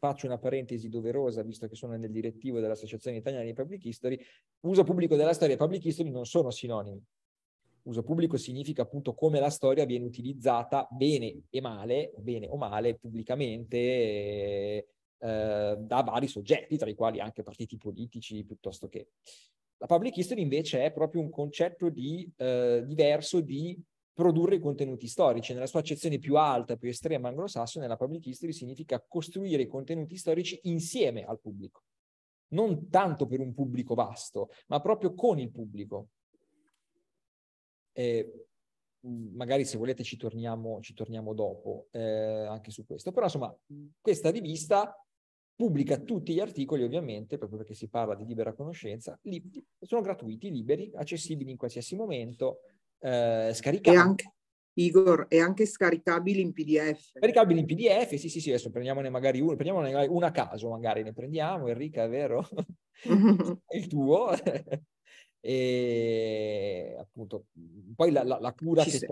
S3: faccio una parentesi doverosa, visto che sono nel direttivo dell'Associazione Italiana di Public History, uso pubblico della storia e Public History non sono sinonimi. Uso pubblico significa appunto come la storia viene utilizzata bene e male, bene o male, pubblicamente eh, eh da vari soggetti, tra i quali anche partiti politici piuttosto che... La public history invece è proprio un concetto di, eh, diverso di produrre contenuti storici. Nella sua accezione più alta, più estrema anglosassone, la public history significa costruire contenuti storici insieme al pubblico. Non tanto per un pubblico vasto, ma proprio con il pubblico. Eh, magari se volete ci torniamo, ci torniamo dopo eh, anche su questo. Però insomma, questa rivista pubblica tutti gli articoli ovviamente, proprio perché si parla di libera conoscenza, li, sono gratuiti, liberi, accessibili in qualsiasi momento, eh, scaricabili. E anche, Igor, e anche scaricabili in PDF. Scaricabili in PDF, sì, sì, sì, adesso prendiamone magari uno, prendiamone una a caso, magari ne prendiamo, Enrica, è vero? il tuo. e appunto poi la, la, la cura Ci che c'è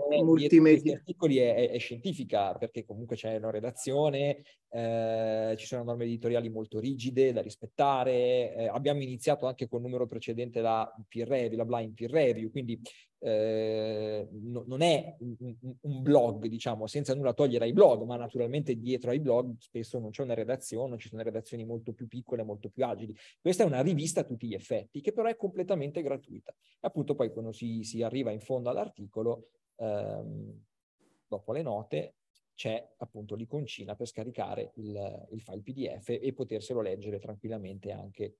S3: questi articoli è, è, è, scientifica perché comunque c'è una redazione eh, ci sono norme editoriali molto rigide da rispettare eh, abbiamo iniziato anche col numero precedente la peer review la blind peer review quindi eh, no, non è un, un, blog, diciamo, senza nulla togliere ai blog, ma naturalmente dietro ai blog spesso non c'è una redazione, ci sono redazioni molto più piccole, molto più agili. Questa è una rivista a tutti gli effetti, che però è completamente gratuita. E appunto poi quando si, si arriva in fondo all'articolo, ehm, dopo le note, c'è appunto l'iconcina per scaricare il, il file PDF e poterselo leggere tranquillamente anche.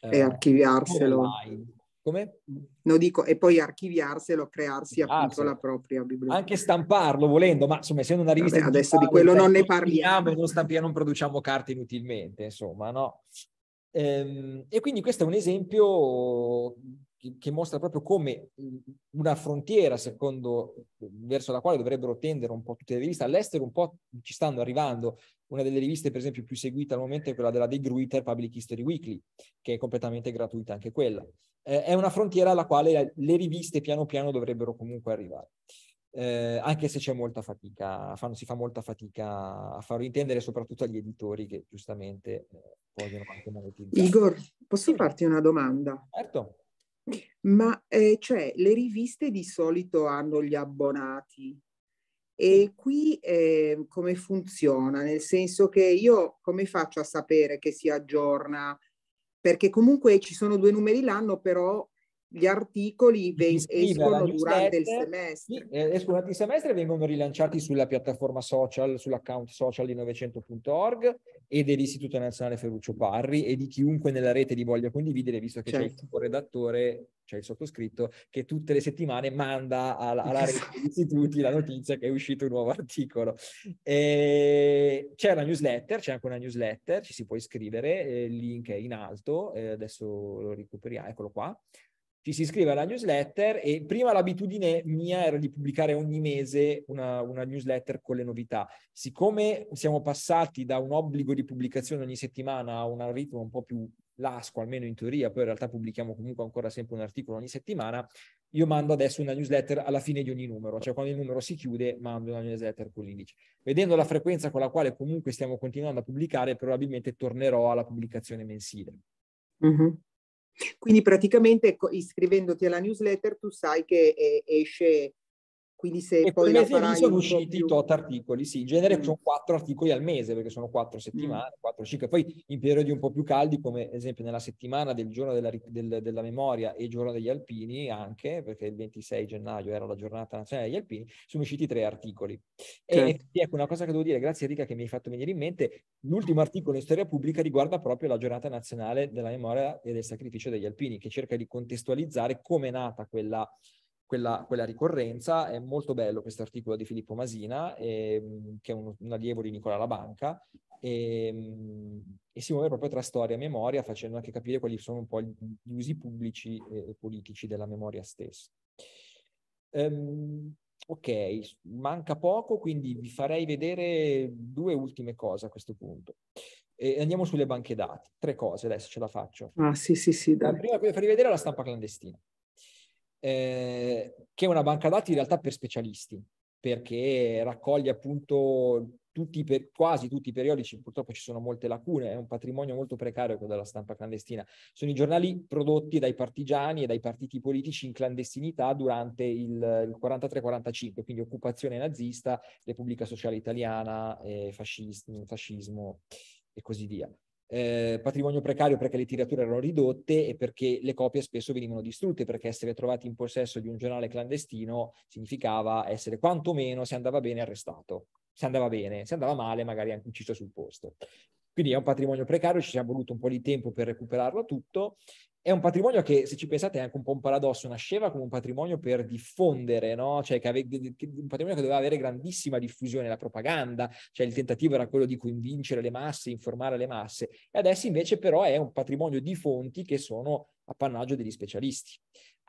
S3: e eh, archiviarselo. Online come?
S2: No, dico, e poi
S3: archiviarselo, crearsi appunto la propria biblioteca. Anche stamparlo volendo, ma insomma, essendo una rivista... Vabbè, adesso di quello non ne parliamo. Non stampiamo, non produciamo carte inutilmente, insomma, no? Ehm, e quindi questo è un esempio che, mostra proprio come una frontiera secondo, verso la quale dovrebbero tendere un po' tutte le riviste all'estero, un po' ci stanno arrivando. Una delle riviste, per esempio, più seguita al momento è quella della De Gruyter Public History Weekly, che è completamente gratuita anche quella. Eh, è una frontiera alla quale le riviste piano piano dovrebbero comunque arrivare. Eh, anche se c'è molta fatica, fanno, si fa molta fatica a farlo intendere, soprattutto agli editori che giustamente eh, vogliono anche monetizzare.
S2: Igor, posso farti una domanda? Certo. Ma eh, cioè, le riviste di solito hanno gli abbonati e qui eh, come funziona? Nel senso che io come faccio a sapere che si aggiorna? Perché comunque ci sono due numeri l'anno, però gli articoli escono durante il
S3: semestre. Eh, escono durante il semestre e vengono rilanciati sulla piattaforma social, sull'account social di 900.org e dell'Istituto Nazionale Ferruccio Parri e di chiunque nella rete li voglia condividere, visto che certo. c'è il certo. redattore, c'è il sottoscritto, che tutte le settimane manda alla, alla rete degli istituti la notizia che è uscito un nuovo articolo. E eh, c'è la newsletter, c'è anche una newsletter, ci si può iscrivere, eh, il link è in alto, adesso lo recuperiamo, eccolo qua ci si iscrive alla newsletter e prima l'abitudine mia era di pubblicare ogni mese una, una, newsletter con le novità. Siccome siamo passati da un obbligo di pubblicazione ogni settimana a un ritmo un po' più lasco, almeno in teoria, poi in realtà pubblichiamo comunque ancora sempre un articolo ogni settimana, io mando adesso una newsletter alla fine di ogni numero, cioè quando il numero si chiude mando una newsletter con l'indice. Vedendo la frequenza con la quale comunque stiamo continuando a pubblicare, probabilmente tornerò alla pubblicazione mensile.
S2: Mm-hmm. Quindi praticamente iscrivendoti alla newsletter tu sai che eh, esce quindi se e poi mese lì sono usciti
S3: più... tot articoli, sì, in genere mm. sono quattro articoli al mese perché sono quattro mm. settimane, mm. quattro cicli. Poi in periodi un po' più caldi, come ad esempio nella settimana del giorno della, del, della, memoria e giorno degli alpini anche, perché il 26 gennaio era la giornata nazionale degli alpini, sono usciti tre articoli. Certo. E ecco una cosa che devo dire, grazie Rica che mi hai fatto venire in mente, l'ultimo articolo in storia pubblica riguarda proprio la giornata nazionale della memoria e del sacrificio degli alpini, che cerca di contestualizzare come è nata quella quella, quella, ricorrenza. È molto bello questo articolo di Filippo Masina, ehm, che è un, un, allievo di Nicola Labanca, ehm, e si muove proprio tra storia e memoria, facendo anche capire quali sono un po' gli usi pubblici e politici della memoria stessa. Um, ok, manca poco, quindi vi farei vedere due ultime cose a questo punto. E andiamo sulle banche dati. Tre cose, adesso ce la faccio.
S2: Ah, sì, sì, sì. Dai. La
S3: prima, farvi vedere la stampa clandestina. Eh, che è una banca dati in realtà per specialisti, perché raccoglie appunto tutti per, quasi tutti i periodici, purtroppo ci sono molte lacune, è un patrimonio molto precario quello della stampa clandestina. Sono i giornali prodotti dai partigiani e dai partiti politici in clandestinità durante il, il 43-45, quindi occupazione nazista, Repubblica Sociale Italiana, eh, fascismo, fascismo e così via eh, patrimonio precario perché le tirature erano ridotte e perché le copie spesso venivano distrutte, perché essere trovati in possesso di un giornale clandestino significava essere quantomeno, se andava bene, arrestato. Se andava bene, se andava male, magari anche ucciso sul posto. Quindi è un patrimonio precario, ci siamo voluto un po' di tempo per recuperarlo tutto è un patrimonio che, se ci pensate, è anche un po' un paradosso, nasceva come un patrimonio per diffondere, no? Cioè, che ave- un patrimonio che doveva avere grandissima diffusione, la propaganda, cioè il tentativo era quello di convincere le masse, informare le masse, e adesso invece però è un patrimonio di fonti che sono appannaggio degli specialisti,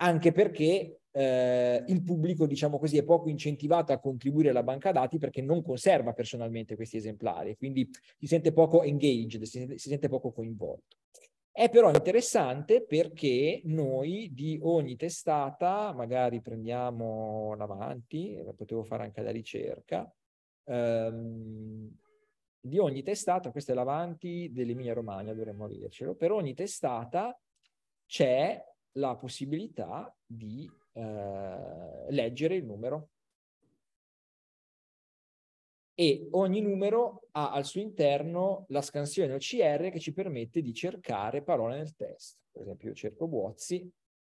S3: anche perché eh, il pubblico, diciamo così, è poco incentivato a contribuire alla banca dati perché non conserva personalmente questi esemplari, quindi si sente poco engaged, si sente poco coinvolto. È però interessante perché noi di ogni testata, magari prendiamo l'avanti, eh, potevo fare anche la ricerca, ehm, di ogni testata, questo è l'avanti dell'Emilia Romagna, dovremmo dircelo, per ogni testata c'è la possibilità di eh, leggere il numero e ogni numero ha al suo interno la scansione OCR che ci permette di cercare parole nel testo. Per esempio io cerco Buozzi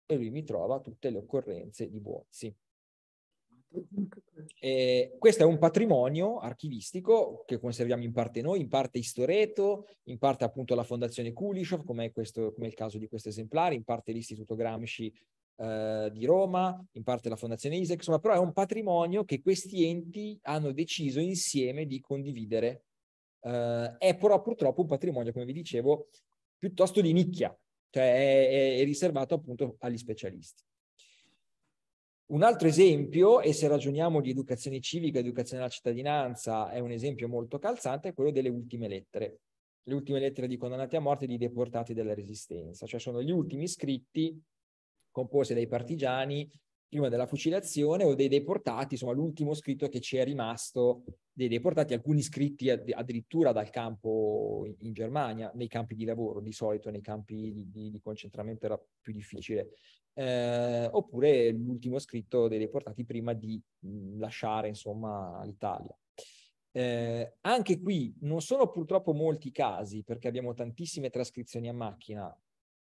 S3: e lui mi trova tutte le occorrenze di Buozzi. Eh, questo è un patrimonio archivistico che conserviamo in parte noi, in parte Istoreto, in parte appunto la Fondazione Kulishov, come è, questo, come è il caso di questo esemplare, in parte l'Istituto Gramsci eh, di Roma, in parte la Fondazione ISEC, insomma, però è un patrimonio che questi enti hanno deciso insieme di condividere. Eh, è però purtroppo un patrimonio, come vi dicevo, piuttosto di nicchia, cioè è, è, è riservato appunto agli specialisti. Un altro esempio, e se ragioniamo di educazione civica, educazione alla cittadinanza, è un esempio molto calzante, è quello delle ultime lettere. Le ultime lettere di condannati a morte e di deportati della resistenza, cioè sono gli ultimi scritti composte dai partigiani prima della fucilazione o dei deportati, insomma l'ultimo scritto che ci è rimasto dei deportati, alcuni scritti add- addirittura dal campo in-, Germania, nei campi di lavoro di solito, nei campi di, di, di concentramento era più difficile, eh, oppure l'ultimo scritto dei deportati prima di mh, lasciare insomma l'Italia. Eh, anche qui non sono purtroppo molti casi perché abbiamo tantissime trascrizioni a macchina,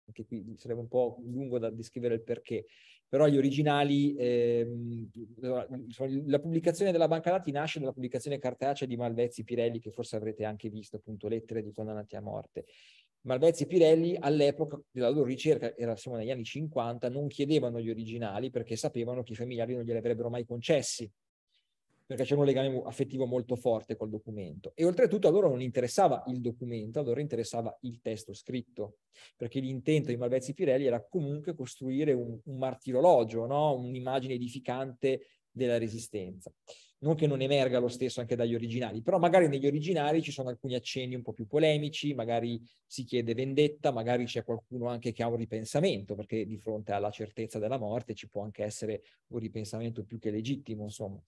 S3: anche qui sarebbe un po' lungo da descrivere il perché, però gli originali, ehm, la pubblicazione della banca dati nasce dalla pubblicazione cartacea di Malvezzi Pirelli, che forse avrete anche visto, appunto, Lettere di condannati a morte. Malvezzi e Pirelli all'epoca della loro ricerca, era, siamo negli anni 50, non chiedevano gli originali perché sapevano che i familiari non glieli avrebbero mai concessi, perché c'era un legame affettivo molto forte col documento. E oltretutto a loro non interessava il documento, a loro interessava il testo scritto, perché l'intento di Malvezzi Pirelli era comunque costruire un, un martirologio, no? un'immagine edificante della resistenza. Non che non emerga lo stesso anche dagli originali, però magari negli originali ci sono alcuni accenni un po' più polemici, magari si chiede vendetta, magari c'è qualcuno anche che ha un ripensamento, perché di fronte alla certezza della morte ci può anche essere un ripensamento più che legittimo, insomma.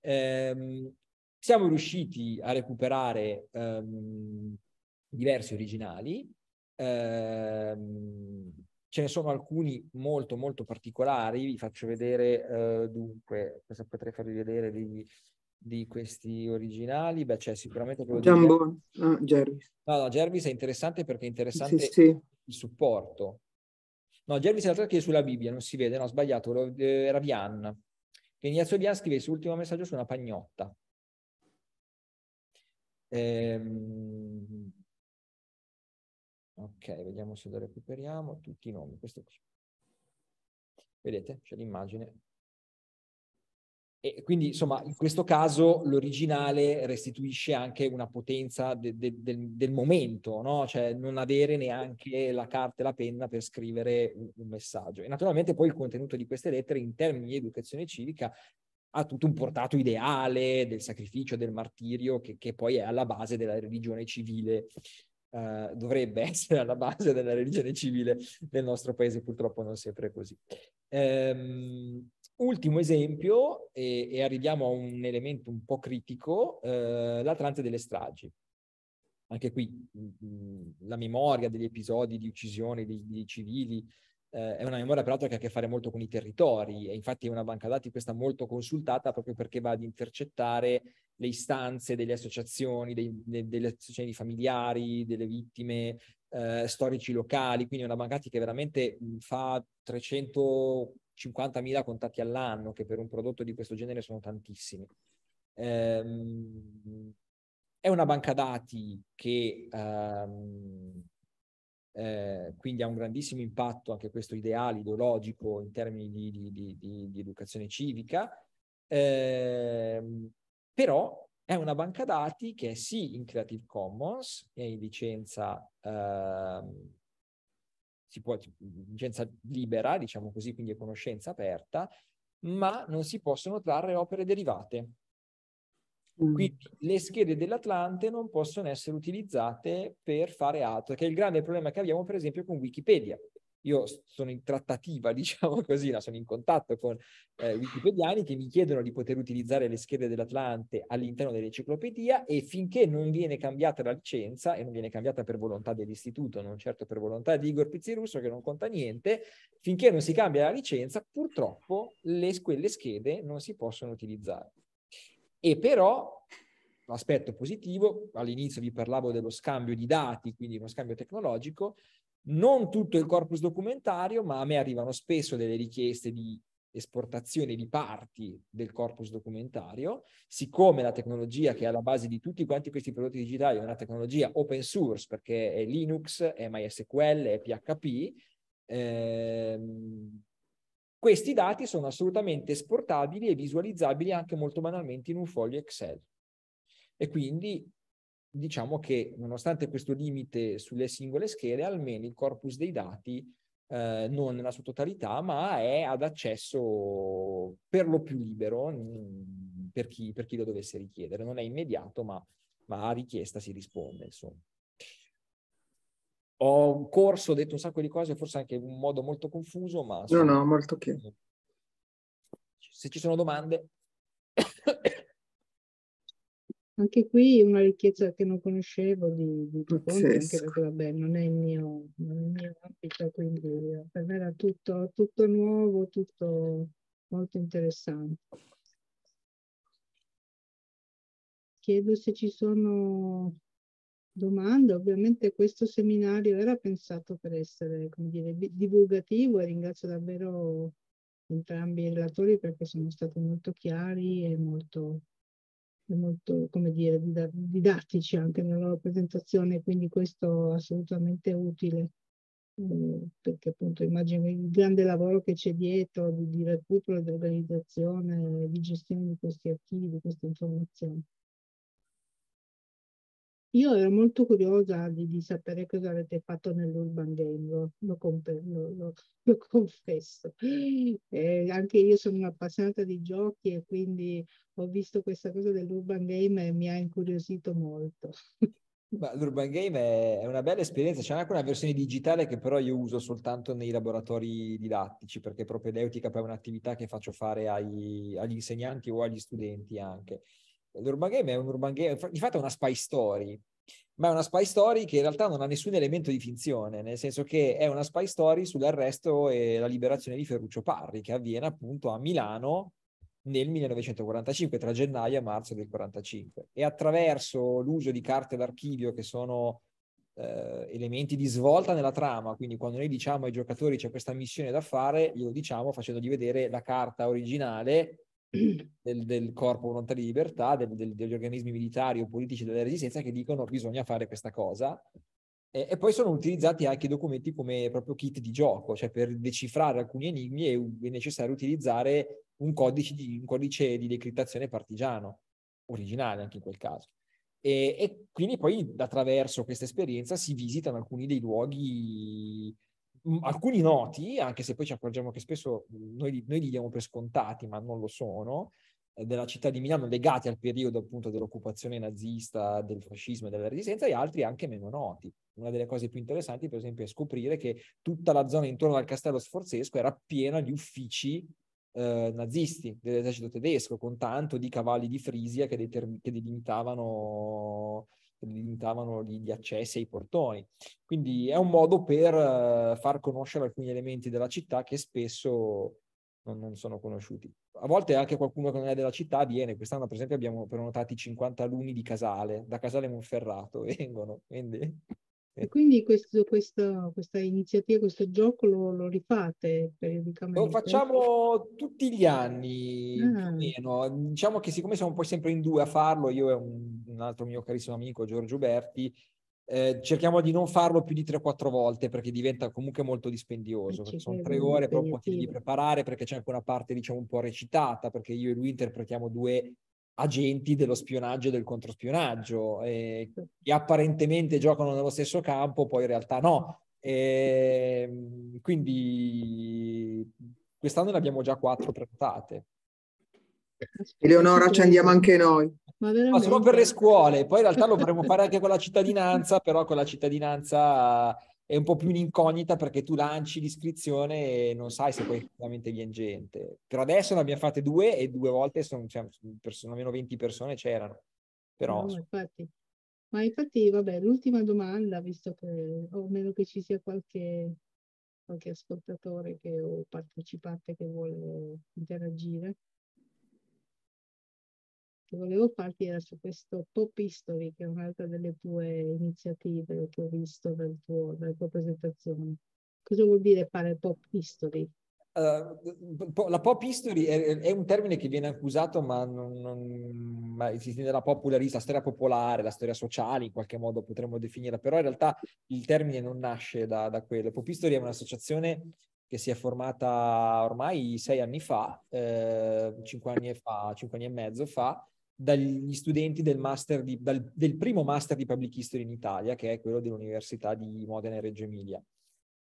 S3: Ehm, siamo riusciti a recuperare ehm, diversi originali, ehm, ce ne sono alcuni molto molto particolari, vi faccio vedere eh, dunque, cosa potrei farvi vedere di, di questi originali, beh c'è sicuramente quello di Jumbo, no, Jervis. No, no, Jervis è interessante perché è interessante sì, sì. il supporto. No, Jervis è l'altro che è sulla Bibbia, non si vede, no, ho sbagliato, eh, era Vian che Ignazio Bian scrive il suo ultimo messaggio su una pagnotta. Ehm... Ok, vediamo se lo recuperiamo. Tutti i nomi, questo qui. Vedete, c'è l'immagine e quindi, insomma, in questo caso l'originale restituisce anche una potenza de, de, del, del momento, no? Cioè non avere neanche la carta e la penna per scrivere un, un messaggio. E naturalmente poi il contenuto di queste lettere in termini di educazione civica ha tutto un portato ideale del sacrificio, del martirio, che, che poi è alla base della religione civile, eh, dovrebbe essere alla base della religione civile nel nostro paese, purtroppo non sempre è così. Ehm, Ultimo esempio, e, e, arriviamo a un elemento un po' critico, eh, la delle stragi. Anche qui mh, mm, mm, la memoria degli episodi di uccisione dei, dei civili eh, è una memoria peraltro che ha a che fare molto con i territori e infatti è una banca dati questa molto consultata proprio perché va ad intercettare le istanze delle associazioni, dei, de, delle associazioni familiari, delle vittime, eh, storici locali, quindi è una banca dati che veramente mm, fa 300 50.000 contatti all'anno, che per un prodotto di questo genere sono tantissimi. Ehm, è una banca dati che ehm, eh, quindi ha un grandissimo impatto anche questo ideale ideologico in termini di, di, di, di educazione civica, ehm, però è una banca dati che è sì in Creative Commons, è in licenza ehm, si può, conoscenza libera, diciamo così, quindi è conoscenza aperta, ma non si possono trarre opere derivate. Mm. Quindi le schede dell'Atlante non possono essere utilizzate per fare altro, che è il grande problema che abbiamo per esempio con Wikipedia io sono in trattativa, diciamo così, no, sono in contatto con eh, wikipediani che mi chiedono di poter utilizzare le schede dell'Atlante all'interno dell'enciclopedia e finché non viene cambiata la licenza, e non viene cambiata per volontà dell'istituto, non certo per volontà di Igor Pizzirusso, che non conta niente, finché non si cambia la licenza, purtroppo le, quelle schede non si possono utilizzare. E però Aspetto positivo, all'inizio vi parlavo dello scambio di dati, quindi uno scambio tecnologico, non tutto il corpus documentario, ma a me arrivano spesso delle richieste di esportazione di parti del corpus documentario, siccome la tecnologia che è alla base di tutti quanti questi prodotti digitali è una tecnologia open source perché è Linux, è MySQL, è PHP, ehm, questi dati sono assolutamente esportabili e visualizzabili anche molto banalmente in un foglio Excel. E quindi diciamo che nonostante questo limite sulle singole schede, almeno il corpus dei dati, eh, non nella sua totalità, ma è ad accesso per lo più libero mm, per, chi, per chi, lo dovesse richiedere. Non è immediato, ma, ma a richiesta si risponde, insomma ho un corso, ho detto un sacco di cose, forse anche in un modo molto confuso, ma... No, no,
S1: molto chiaro.
S3: Se ci sono domande...
S1: Anche qui una ricchezza che non conoscevo di, di, di anche perché
S3: vabbè, non è il mio, è il mio
S1: ambito, quindi eh, per me era tutto, tutto nuovo, tutto molto interessante. Chiedo se ci sono domande. Ovviamente questo seminario era pensato per essere, come dire, divulgativo e ringrazio davvero entrambi i relatori perché sono stati molto chiari e molto molto come dire, didattici anche nella loro presentazione, quindi questo è assolutamente utile eh, perché appunto immagino il grande lavoro che c'è dietro di, di recupero, di organizzazione, di gestione di questi archivi, di queste informazioni. Io ero molto curiosa di, di sapere cosa avete fatto nell'Urban Game, lo, lo, lo, lo confesso. Eh, anche io sono un'appassionata di giochi e quindi ho visto questa cosa dell'Urban Game e mi ha incuriosito molto.
S3: Ma l'Urban Game è, una bella esperienza, c'è anche una versione digitale che però io uso soltanto nei laboratori didattici, perché proprio propedeutica poi è un'attività che faccio fare ai, agli insegnanti o agli studenti anche l'urban game è un urban game, di fatto è una spy story, ma è una spy story che in realtà non ha nessun elemento di finzione, nel senso che è una spy story sull'arresto e la liberazione di Ferruccio Parri, che avviene appunto a Milano nel 1945, tra gennaio e marzo del 1945. E attraverso l'uso di carte d'archivio, che sono eh, elementi di svolta nella trama, quindi quando noi diciamo ai giocatori c'è questa missione da fare, glielo diciamo facendogli vedere la carta originale del, del corpo volontà di libertà, del, del, degli organismi militari o politici della resistenza che dicono bisogna fare questa cosa. E, e, poi sono utilizzati anche i documenti come proprio kit di gioco, cioè per decifrare alcuni enigmi è, è necessario utilizzare un codice, di, un codice di decrittazione partigiano, originale anche in quel caso. E, e, quindi poi attraverso questa esperienza si visitano alcuni dei luoghi Mm, alcuni noti, anche se poi ci accorgiamo che spesso mm, noi, noi li diamo per scontati, ma non lo sono, eh, della città di Milano legati al periodo appunto dell'occupazione nazista, del fascismo e della resistenza e altri anche meno noti. Una delle cose più interessanti per esempio è scoprire che tutta la zona intorno al castello sforzesco era piena di uffici eh, nazisti dell'esercito tedesco con tanto di cavalli di Frisia che, determ- che delimitavano limitavano gli, di accessi ai portoni. Quindi è un modo per eh, far conoscere alcuni elementi della città che spesso non, non sono conosciuti. A volte anche qualcuno che non è della città viene, quest'anno per esempio abbiamo prenotati 50 alunni di Casale, da Casale Monferrato vengono, quindi
S1: e quindi questo, questa, questa, iniziativa, questo gioco lo, lo, rifate periodicamente? Lo
S3: facciamo tutti gli anni, ah. meno. Diciamo che siccome siamo poi sempre in due a farlo, io e un, un altro mio carissimo amico Giorgio Berti, eh, cerchiamo di non farlo più di 3-4 volte perché diventa comunque molto dispendioso. Eh, sono tre ore proprio di preparare perché c'è anche una parte diciamo un po' recitata perché io e lui interpretiamo due agenti dello spionaggio e del controspionaggio, eh, che apparentemente giocano nello stesso campo, poi in realtà no. Eh, quindi quest'anno ne abbiamo già quattro trattate. Eleonora, ci andiamo anche
S2: noi. Ma, Ma solo per le
S3: scuole, poi in realtà lo vorremmo fare anche con la cittadinanza, però con la cittadinanza è un po' più un'incognita perché tu lanci l'iscrizione e non sai se poi effettivamente viene gente. Per adesso ne abbiamo fatte due e due volte sono, cioè, sono almeno 20 persone c'erano. Però... No,
S1: infatti. Ma infatti, vabbè, l'ultima domanda, visto che, o meno che ci sia qualche, qualche ascoltatore che, o partecipante che vuole interagire, che volevo farti era su questo Pop History, che è un'altra delle tue iniziative che ho visto dal tuo, dalla tua presentazione. Cosa vuol dire fare Pop History?
S3: Uh, la pop history è, è, un termine che viene accusato, ma, non, non, ma si intende la la storia popolare, la storia sociale, in qualche modo potremmo definirla, però in realtà il termine non nasce da, da quello. Pop history è un'associazione che si è formata ormai sei anni fa, eh, cinque anni fa, cinque anni e mezzo fa, dagli studenti del, di, dal, del, primo master di public history in Italia, che è quello dell'Università di Modena e Reggio Emilia.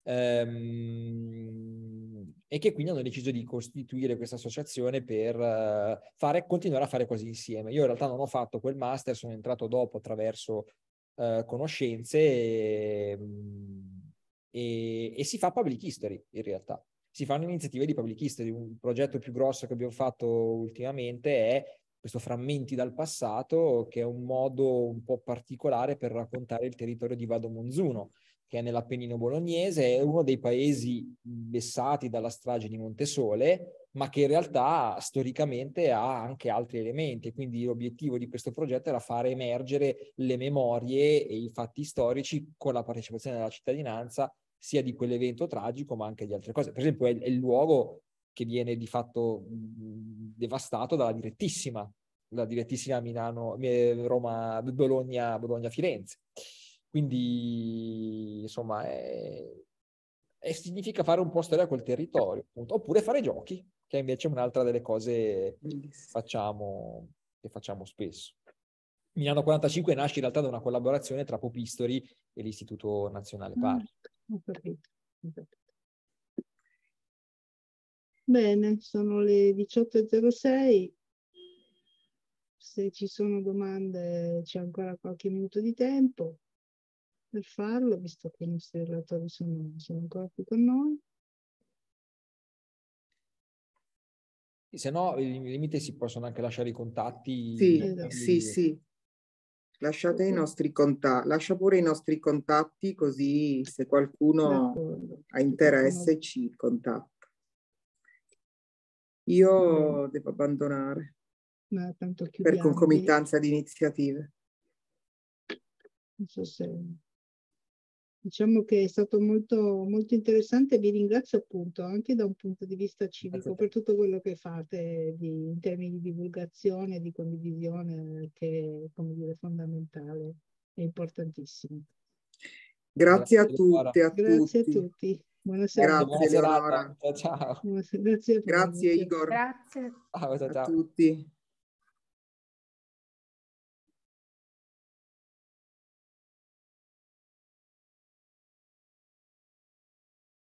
S3: Ehm, e che quindi hanno deciso di costituire questa associazione per eh, fare, continuare a fare quasi insieme. Io in realtà non ho fatto quel master, sono entrato dopo attraverso uh, conoscenze e, ehm, e, e si fa public history in realtà si fanno iniziative di public history. Un progetto più grosso che abbiamo fatto ultimamente è questo frammenti dal passato, che è un modo un po' particolare per raccontare il territorio di Vado Monzuno, che è nell'Appennino bolognese, è uno dei paesi vessati dalla strage di Montesole, ma che in realtà storicamente ha anche altri elementi. Quindi l'obiettivo di questo progetto era fare emergere le memorie e i fatti storici con la partecipazione della cittadinanza sia di quell'evento tragico ma anche di altre cose. Per esempio è, il luogo che viene di fatto devastato dalla direttissima, la direttissima Milano, eh, Roma, Bologna, Bologna Firenze. Quindi, insomma, è, è significa fare un po' storia a quel territorio, appunto. oppure fare giochi, che è invece è un'altra delle cose che facciamo, che facciamo spesso. Milano 45 nasce in realtà da una collaborazione tra Popistori e l'Istituto Nazionale Pari. Mm, perfetto, perfetto.
S1: Bene, sono le 18.06. Se ci sono domande c'è ancora qualche minuto di tempo per farlo, visto che i nostri relatori sono, sono ancora qui con noi.
S3: Se no, il limite si possono anche lasciare i contatti. Sì, sì, sì.
S2: Lasciate i nostri contatti, lascia pure i nostri contatti così se qualcuno ha interesse ci contatta. Io devo abbandonare
S1: Ma tanto per concomitanza
S2: di iniziative.
S1: Non so se... Diciamo che è stato molto, molto interessante, vi ringrazio appunto anche da un punto di vista civico per tutto quello che fate di, in termini di divulgazione, di condivisione che è come dire, fondamentale e importantissimo. Grazie a tutti. A Grazie tutti. a tutti. Buonasera. Grazie, Buonasera.
S3: Ciao. Buonasera. Grazie Igor. Grazie ah, a tutti.